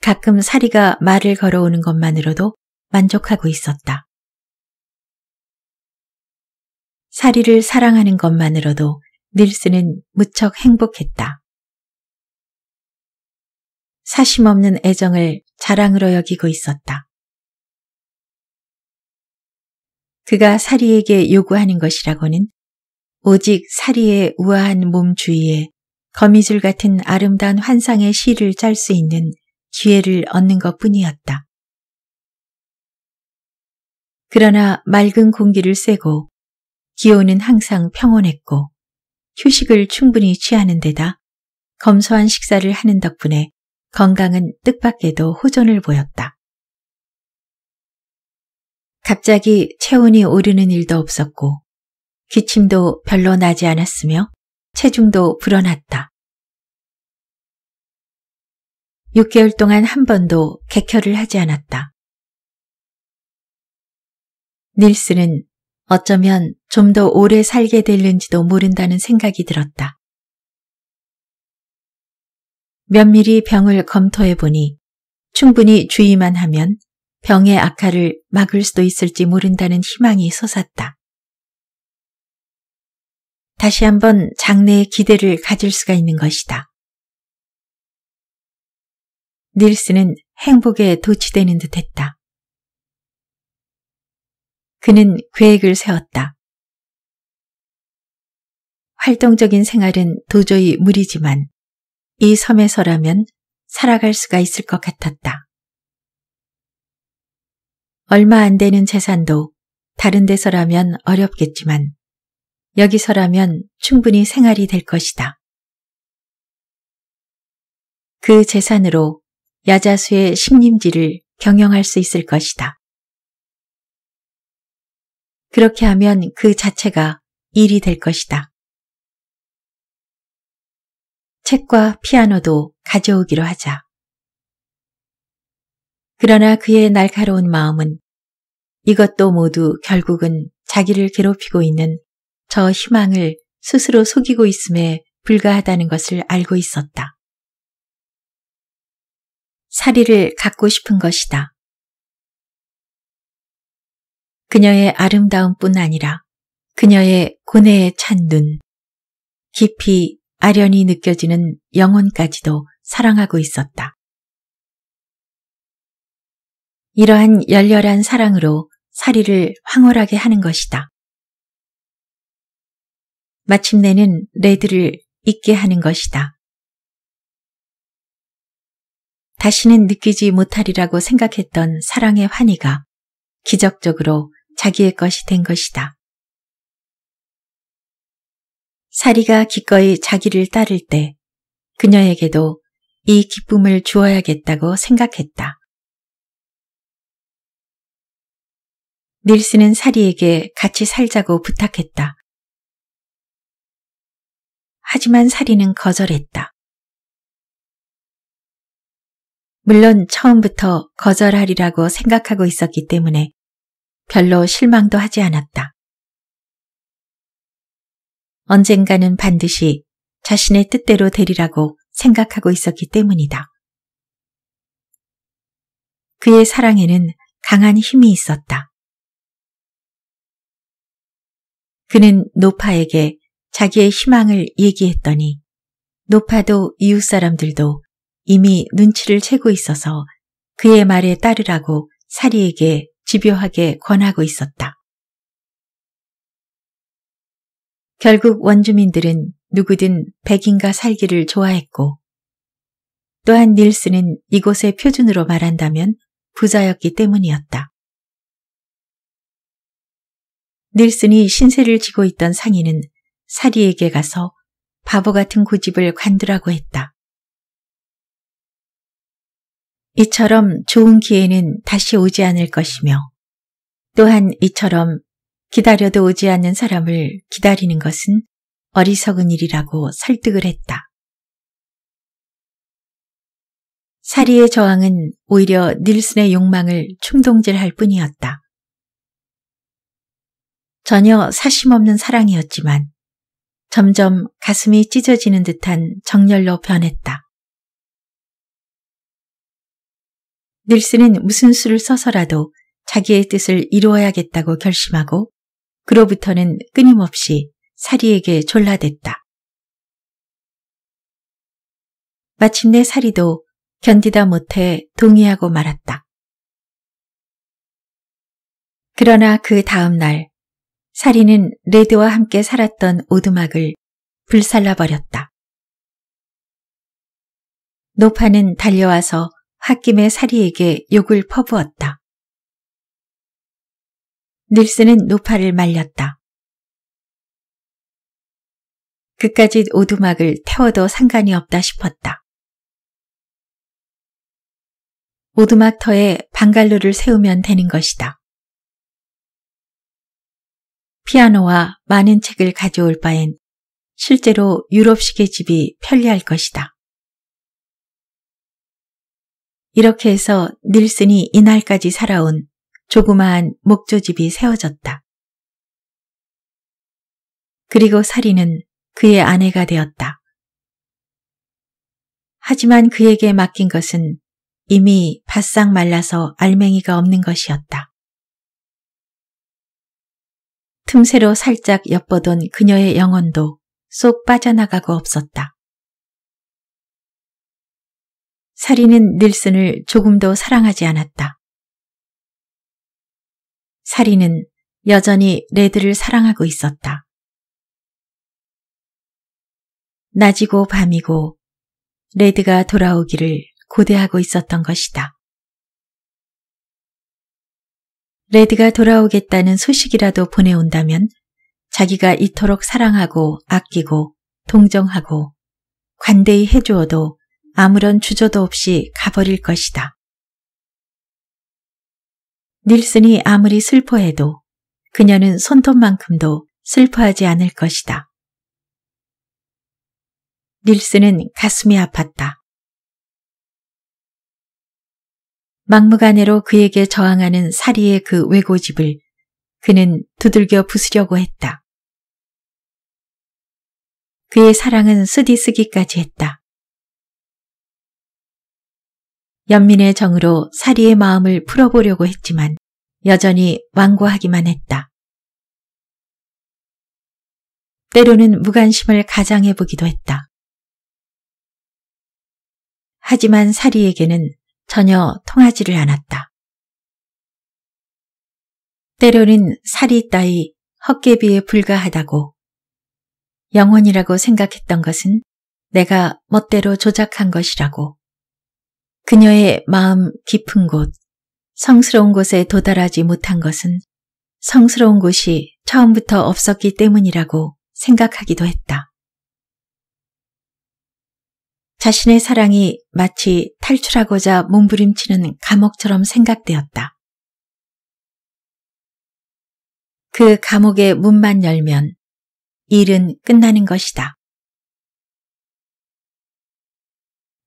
가끔 사리가 말을 걸어오는 것만으로도 만족하고 있었다. 사리를 사랑하는 것만으로도 닐스는 무척 행복했다. 사심없는 애정을 자랑으로 여기고 있었다. 그가 사리에게 요구하는 것이라고는 오직 사리의 우아한 몸 주위에 거미줄 같은 아름다운 환상의 실을 짤 수 있는 기회를 얻는 것 뿐이었다. 그러나 맑은 공기를 쐬고 기온은 항상 평온했고 휴식을 충분히 취하는 데다 검소한 식사를 하는 덕분에 건강은 뜻밖에도 호전을 보였다. 갑자기 체온이 오르는 일도 없었고 기침도 별로 나지 않았으며 체중도 불어났다. 6개월 동안 한 번도 개켜를 하지 않았다. 닐스는 어쩌면 좀 더 오래 살게 될는지도 모른다는 생각이 들었다. 면밀히 병을 검토해 보니 충분히 주의만 하면 병의 악화를 막을 수도 있을지 모른다는 희망이 솟았다. 다시 한번 장래의 기대를 가질 수가 있는 것이다. 닐스는 행복에 도취되는 듯 했다. 그는 계획을 세웠다. 활동적인 생활은 도저히 무리지만 이 섬에서라면 살아갈 수가 있을 것 같았다. 얼마 안 되는 재산도 다른 데서라면 어렵겠지만 여기서라면 충분히 생활이 될 것이다. 그 재산으로 야자수의 식림지를 경영할 수 있을 것이다. 그렇게 하면 그 자체가 일이 될 것이다. 책과 피아노도 가져오기로 하자. 그러나 그의 날카로운 마음은 이것도 모두 결국은 자기를 괴롭히고 있는 저 희망을 스스로 속이고 있음에 불과하다는 것을 알고 있었다. 사리를 갖고 싶은 것이다. 그녀의 아름다움뿐 아니라 그녀의 고뇌에 찬 눈, 깊이 아련히 느껴지는 영혼까지도 사랑하고 있었다. 이러한 열렬한 사랑으로 사리를 황홀하게 하는 것이다. 마침내는 레드를 잊게 하는 것이다. 다시는 느끼지 못하리라고 생각했던 사랑의 환희가 기적적으로 자기의 것이 된 것이다. 사리가 기꺼이 자기를 따를 때 그녀에게도 이 기쁨을 주어야겠다고 생각했다. 닐스는 사리에게 같이 살자고 부탁했다. 하지만 사리는 거절했다. 물론 처음부터 거절하리라고 생각하고 있었기 때문에 별로 실망도 하지 않았다. 언젠가는 반드시 자신의 뜻대로 되리라고 생각하고 있었기 때문이다. 그의 사랑에는 강한 힘이 있었다. 그는 노파에게 자기의 희망을 얘기했더니 노파도 이웃 사람들도 이미 눈치를 채고 있어서 그의 말에 따르라고 사리에게 집요하게 권하고 있었다. 결국 원주민들은 누구든 백인과 살기를 좋아했고 또한 닐슨은 이곳의 표준으로 말한다면 부자였기 때문이었다. 닐슨이 신세를 지고 있던 상인은 사리에게 가서 바보 같은 고집을 관두라고 했다. 이처럼 좋은 기회는 다시 오지 않을 것이며 또한 이처럼 기다려도 오지 않는 사람을 기다리는 것은 어리석은 일이라고 설득을 했다. 사리의 저항은 오히려 닐슨의 욕망을 충동질할 뿐이었다. 전혀 사심 없는 사랑이었지만 점점 가슴이 찢어지는 듯한 정열로 변했다. 닐스는 무슨 수를 써서라도 자기의 뜻을 이루어야겠다고 결심하고 그로부터는 끊임없이 사리에게 졸라댔다. 마침내 사리도 견디다 못해 동의하고 말았다. 그러나 그 다음 날 사리는 레드와 함께 살았던 오두막을 불살라버렸다. 노파는 달려와서 홧김에 사리에게 욕을 퍼부었다. 닐스는 노파를 말렸다. 그까지 오두막을 태워도 상관이 없다 싶었다. 오두막터에 방갈로를 세우면 되는 것이다. 피아노와 많은 책을 가져올 바엔 실제로 유럽식의 집이 편리할 것이다. 이렇게 해서 닐슨이 이날까지 살아온 조그마한 목조집이 세워졌다. 그리고 사리는 그의 아내가 되었다. 하지만 그에게 맡긴 것은 이미 바싹 말라서 알맹이가 없는 것이었다. 틈새로 살짝 엿보던 그녀의 영혼도 쏙 빠져나가고 없었다. 사리는 닐슨을 조금도 사랑하지 않았다. 사리는 여전히 레드를 사랑하고 있었다. 낮이고 밤이고 레드가 돌아오기를 고대하고 있었던 것이다. 레드가 돌아오겠다는 소식이라도 보내온다면 자기가 이토록 사랑하고 아끼고 동정하고 관대히 해주어도 아무런 주저도 없이 가버릴 것이다. 닐슨이 아무리 슬퍼해도 그녀는 손톱만큼도 슬퍼하지 않을 것이다. 닐슨은 가슴이 아팠다. 막무가내로 그에게 저항하는 사리의 그 외고집을 그는 두들겨 부수려고 했다. 그의 사랑은 쓰디쓰기까지 했다. 연민의 정으로 사리의 마음을 풀어보려고 했지만 여전히 완고하기만 했다. 때로는 무관심을 가장해보기도 했다. 하지만 사리에게는 전혀 통하지를 않았다. 때로는 살이 따위 헛개비에 불과하다고 영혼이라고 생각했던 것은 내가 멋대로 조작한 것이라고 그녀의 마음 깊은 곳, 성스러운 곳에 도달하지 못한 것은 성스러운 곳이 처음부터 없었기 때문이라고 생각하기도 했다. 자신의 사랑이 마치 탈출하고자 몸부림치는 감옥처럼 생각되었다. 그 감옥의 문만 열면 일은 끝나는 것이다.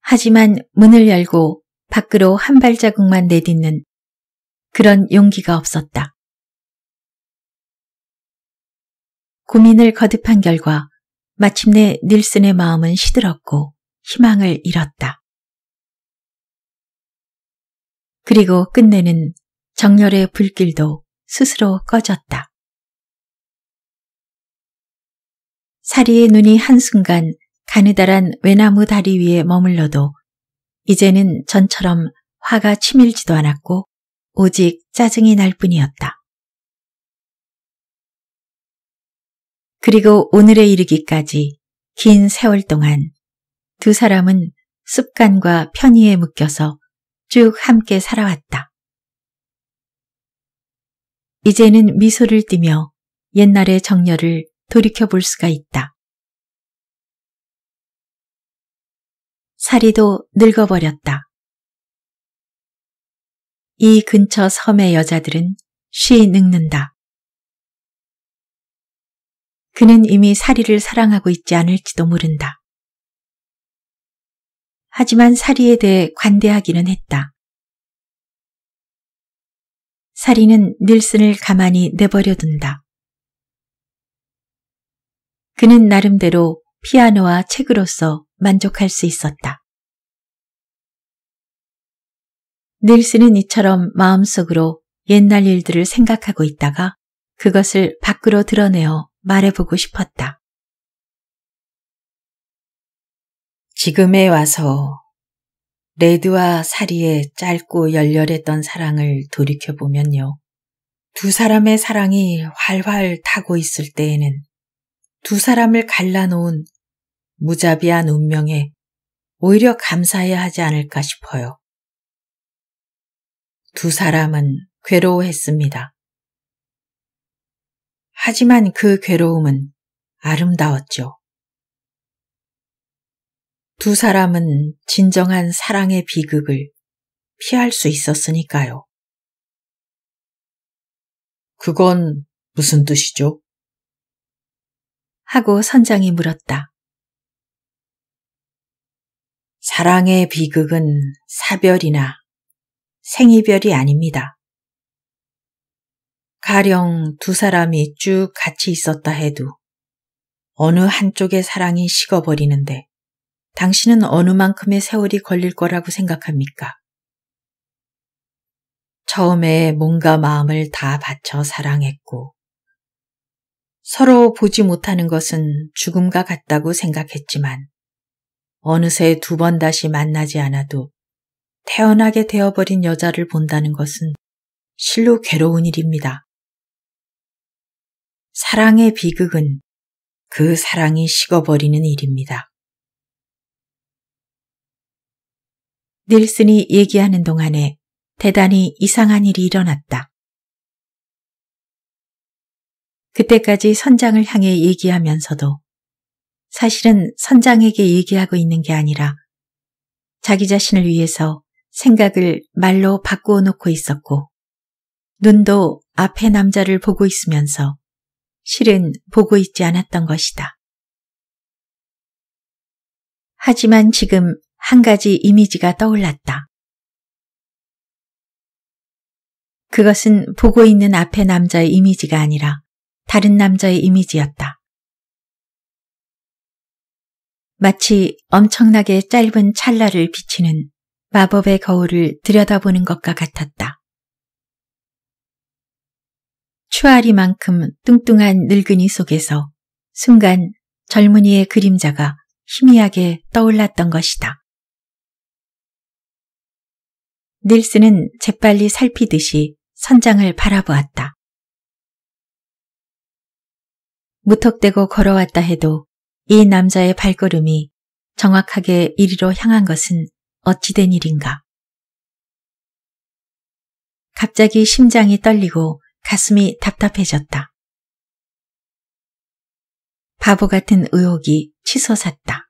하지만 문을 열고 밖으로 한 발자국만 내딛는 그런 용기가 없었다. 고민을 거듭한 결과 마침내 닐슨의 마음은 시들었고 희망을 잃었다. 그리고 끝내는 정열의 불길도 스스로 꺼졌다. 사리의 눈이 한순간 가느다란 외나무 다리 위에 머물러도 이제는 전처럼 화가 치밀지도 않았고 오직 짜증이 날 뿐이었다. 그리고 오늘에 이르기까지 긴 세월 동안 두 사람은 습관과 편의에 묶여서 쭉 함께 살아왔다. 이제는 미소를 띠며 옛날의 정열을 돌이켜 볼 수가 있다. 사리도 늙어버렸다. 이 근처 섬의 여자들은 쉬 늙는다. 그는 이미 사리를 사랑하고 있지 않을지도 모른다. 하지만 사리에 대해 관대하기는 했다. 사리는 닐슨을 가만히 내버려둔다. 그는 나름대로 피아노와 책으로서 만족할 수 있었다. 닐슨은 이처럼 마음속으로 옛날 일들을 생각하고 있다가 그것을 밖으로 드러내어 말해보고 싶었다. 지금에 와서 레드와 사리의 짧고 열렬했던 사랑을 돌이켜보면요. 두 사람의 사랑이 활활 타고 있을 때에는 두 사람을 갈라놓은 무자비한 운명에 오히려 감사해야 하지 않을까 싶어요. 두 사람은 괴로워했습니다. 하지만 그 괴로움은 아름다웠죠. 두 사람은 진정한 사랑의 비극을 피할 수 있었으니까요. 그건 무슨 뜻이죠? 하고 선장이 물었다. 사랑의 비극은 사별이나 생이별이 아닙니다. 가령 두 사람이 쭉 같이 있었다 해도 어느 한쪽의 사랑이 식어버리는데 당신은 어느 만큼의 세월이 걸릴 거라고 생각합니까? 처음에 몸과 마음을 다 바쳐 사랑했고, 서로 보지 못하는 것은 죽음과 같다고 생각했지만, 어느새 두 번 다시 만나지 않아도 태어나게 되어버린 여자를 본다는 것은 실로 괴로운 일입니다. 사랑의 비극은 그 사랑이 식어버리는 일입니다. 닐슨이 얘기하는 동안에 대단히 이상한 일이 일어났다. 그때까지 선장을 향해 얘기하면서도 사실은 선장에게 얘기하고 있는 게 아니라 자기 자신을 위해서 생각을 말로 바꾸어 놓고 있었고 눈도 앞에 남자를 보고 있으면서 실은 보고 있지 않았던 것이다. 하지만 지금 한 가지 이미지가 떠올랐다. 그것은 보고 있는 앞에 남자의 이미지가 아니라 다른 남자의 이미지였다. 마치 엄청나게 짧은 찰나를 비치는 마법의 거울을 들여다보는 것과 같았다. 추아리만큼 뚱뚱한 늙은이 속에서 순간 젊은이의 그림자가 희미하게 떠올랐던 것이다. 닐스는 재빨리 살피듯이 선장을 바라보았다. 무턱대고 걸어왔다 해도 이 남자의 발걸음이 정확하게 이리로 향한 것은 어찌된 일인가. 갑자기 심장이 떨리고 가슴이 답답해졌다. 바보 같은 의혹이 치솟았다.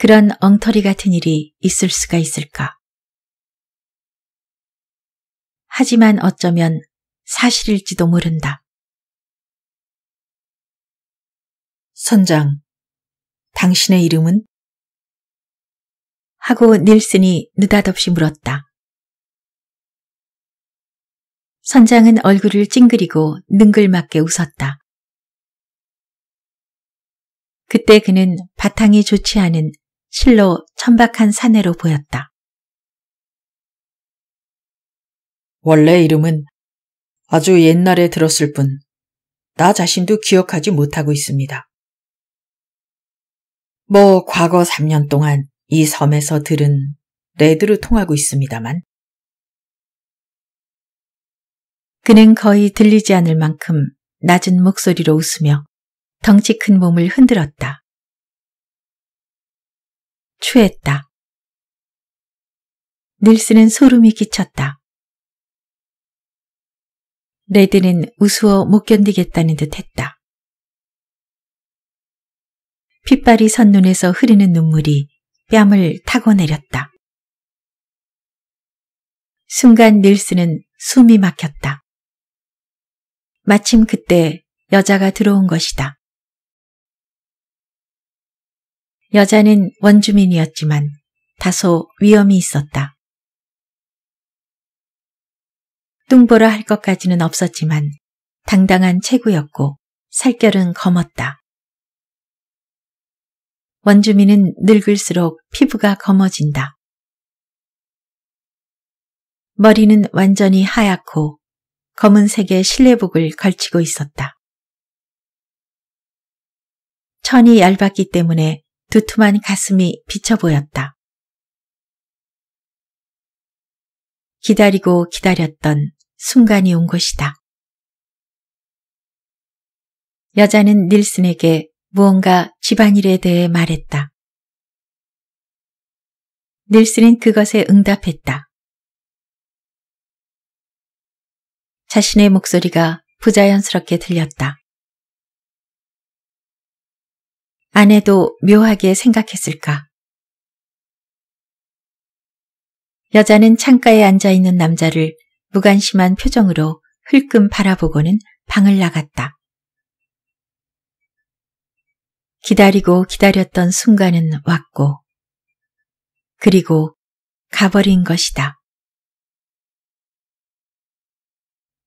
그런 엉터리 같은 일이 있을 수가 있을까? 하지만 어쩌면 사실일지도 모른다. 선장, 당신의 이름은? 하고 닐슨이 느닷없이 물었다. 선장은 얼굴을 찡그리고 능글맞게 웃었다. 그때 그는 바탕이 좋지 않은 실로 천박한 사내로 보였다. 원래 이름은 아주 옛날에 들었을 뿐, 나 자신도 기억하지 못하고 있습니다. 뭐, 과거 3년 동안 이 섬에서 들은 레드로 통하고 있습니다만. 그는 거의 들리지 않을 만큼 낮은 목소리로 웃으며 덩치 큰 몸을 흔들었다. 추했다. 닐스는 소름이 끼쳤다. 레드는 우스워 못 견디겠다는 듯 했다. 핏발이 선눈에서 흐르는 눈물이 뺨을 타고 내렸다. 순간 닐스는 숨이 막혔다. 마침 그때 여자가 들어온 것이다. 여자는 원주민이었지만 다소 위험이 있었다. 뚱보라 할 것까지는 없었지만 당당한 체구였고 살결은 검었다. 원주민은 늙을수록 피부가 검어진다. 머리는 완전히 하얗고 검은색의 실내복을 걸치고 있었다. 천이 얇았기 때문에 두툼한 가슴이 비쳐 보였다. 기다리고 기다렸던 순간이 온 것이다. 여자는 닐슨에게 무언가 집안일에 대해 말했다. 닐슨은 그것에 응답했다. 자신의 목소리가 부자연스럽게 들렸다. 아내도 묘하게 생각했을까. 여자는 창가에 앉아있는 남자를 무관심한 표정으로 흘끔 바라보고는 방을 나갔다. 기다리고 기다렸던 순간은 왔고, 그리고 가버린 것이다.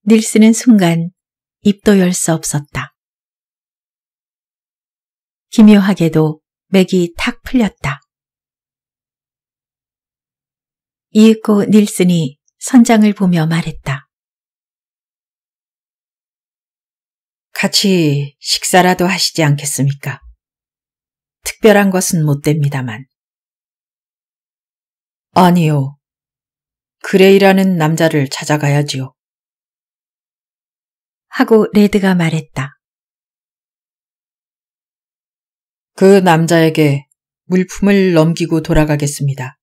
닐스는 순간 입도 열 수 없었다. 기묘하게도 맥이 탁 풀렸다. 이윽고 닐슨이 선장을 보며 말했다. 같이 식사라도 하시지 않겠습니까? 특별한 것은 못 됩니다만. 아니요. 그레이라는 남자를 찾아가야지요. 하고 레드가 말했다. 그 남자에게 물품을 넘기고 돌아가겠습니다.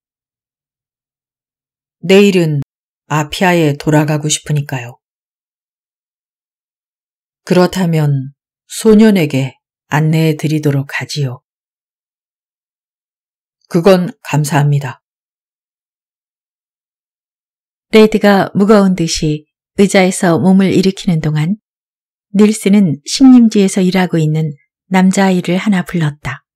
내일은 아피아에 돌아가고 싶으니까요. 그렇다면 소년에게 안내해 드리도록 하지요. 그건 감사합니다. 레이드가 무거운 듯이 의자에서 몸을 일으키는 동안 닐스는 식림지에서 일하고 있는 남자아이를 하나 불렀다.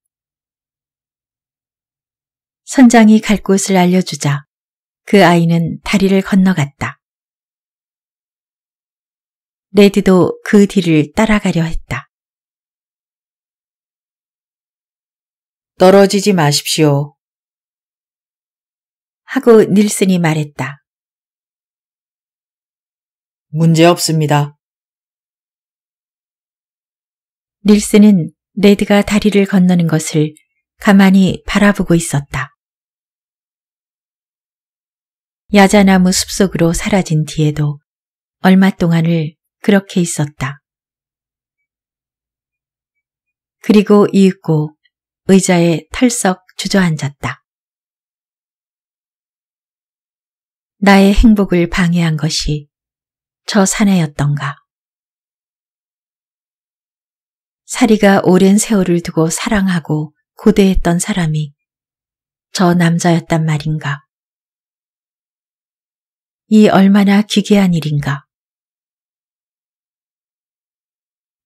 선장이 갈 곳을 알려주자 그 아이는 다리를 건너갔다. 레드도 그 뒤를 따라가려 했다. 떨어지지 마십시오. 하고 닐슨이 말했다. 문제 없습니다. 닐스는 레드가 다리를 건너는 것을 가만히 바라보고 있었다. 야자나무 숲속으로 사라진 뒤에도 얼마 동안을 그렇게 있었다. 그리고 이윽고 의자에 털썩 주저앉았다. 나의 행복을 방해한 것이 저 사내였던가. 사리가 오랜 세월을 두고 사랑하고 고대했던 사람이 저 남자였단 말인가. 이 얼마나 기괴한 일인가.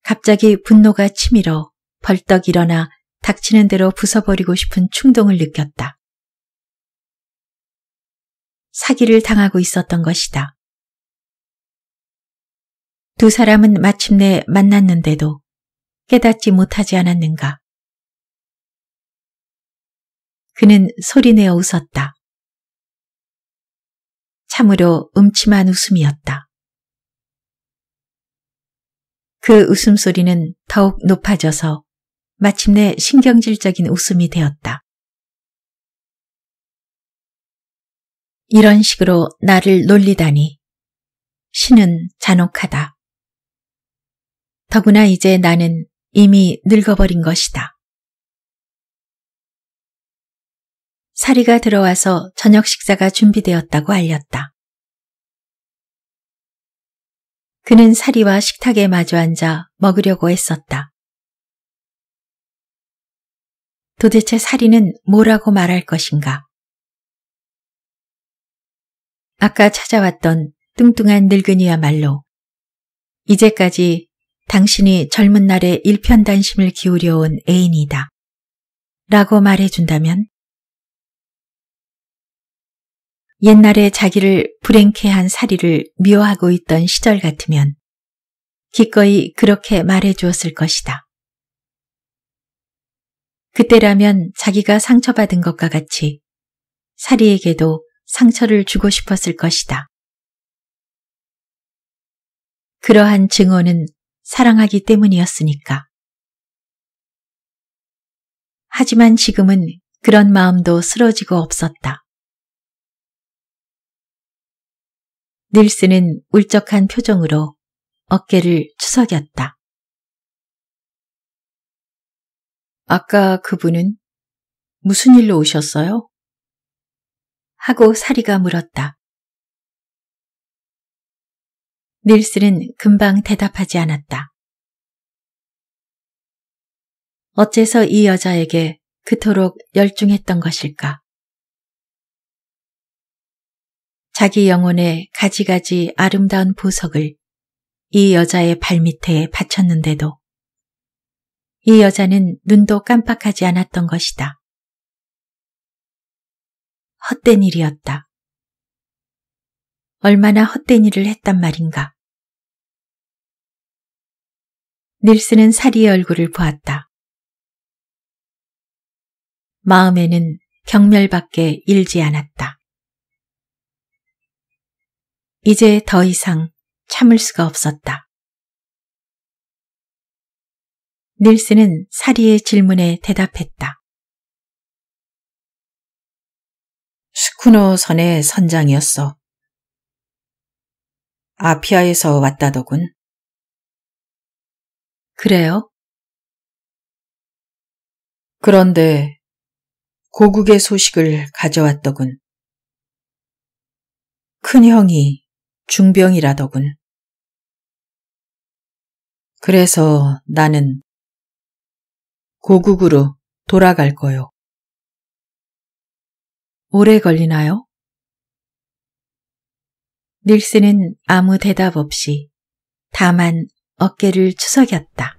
갑자기 분노가 치밀어 벌떡 일어나 닥치는 대로 부숴버리고 싶은 충동을 느꼈다. 사기를 당하고 있었던 것이다. 두 사람은 마침내 만났는데도 깨닫지 못하지 않았는가. 그는 소리내어 웃었다. 참으로 음침한 웃음이었다. 그 웃음소리는 더욱 높아져서 마침내 신경질적인 웃음이 되었다. 이런 식으로 나를 놀리다니. 신은 잔혹하다. 더구나 이제 나는 이미 늙어버린 것이다. 사리가 들어와서 저녁 식사가 준비되었다고 알렸다. 그는 사리와 식탁에 마주 앉아 먹으려고 했었다. 도대체 사리는 뭐라고 말할 것인가? 아까 찾아왔던 뚱뚱한 늙은이야말로 이제까지 당신이 젊은 날에 일편단심을 기울여온 애인이다. 라고 말해준다면 옛날에 자기를 불행케한 사리를 미워하고 있던 시절 같으면 기꺼이 그렇게 말해 주었을 것이다. 그때라면 자기가 상처받은 것과 같이 사리에게도 상처를 주고 싶었을 것이다. 그러한 증언은 사랑하기 때문이었으니까. 하지만 지금은 그런 마음도 쓰러지고 없었다. 닐스는 울적한 표정으로 어깨를 추석였다. 아까 그분은 무슨 일로 오셨어요? 하고 사리가 물었다. 닐스는 금방 대답하지 않았다. 어째서 이 여자에게 그토록 열중했던 것일까? 자기 영혼의 가지가지 아름다운 보석을 이 여자의 발밑에 바쳤는데도 이 여자는 눈도 깜빡하지 않았던 것이다. 헛된 일이었다. 얼마나 헛된 일을 했단 말인가. 닐스는 사리의 얼굴을 보았다. 마음에는 경멸밖에 일지 않았다. 이제 더 이상 참을 수가 없었다. 닐스는 사리의 질문에 대답했다. 스쿠너 선의 선장이었어. 아피아에서 왔다더군. 그래요? 그런데 고국의 소식을 가져왔더군. 큰형이 중병이라더군. 그래서 나는 고국으로 돌아갈 거요. 오래 걸리나요? 닐스는 아무 대답 없이 다만 어깨를 추석였다.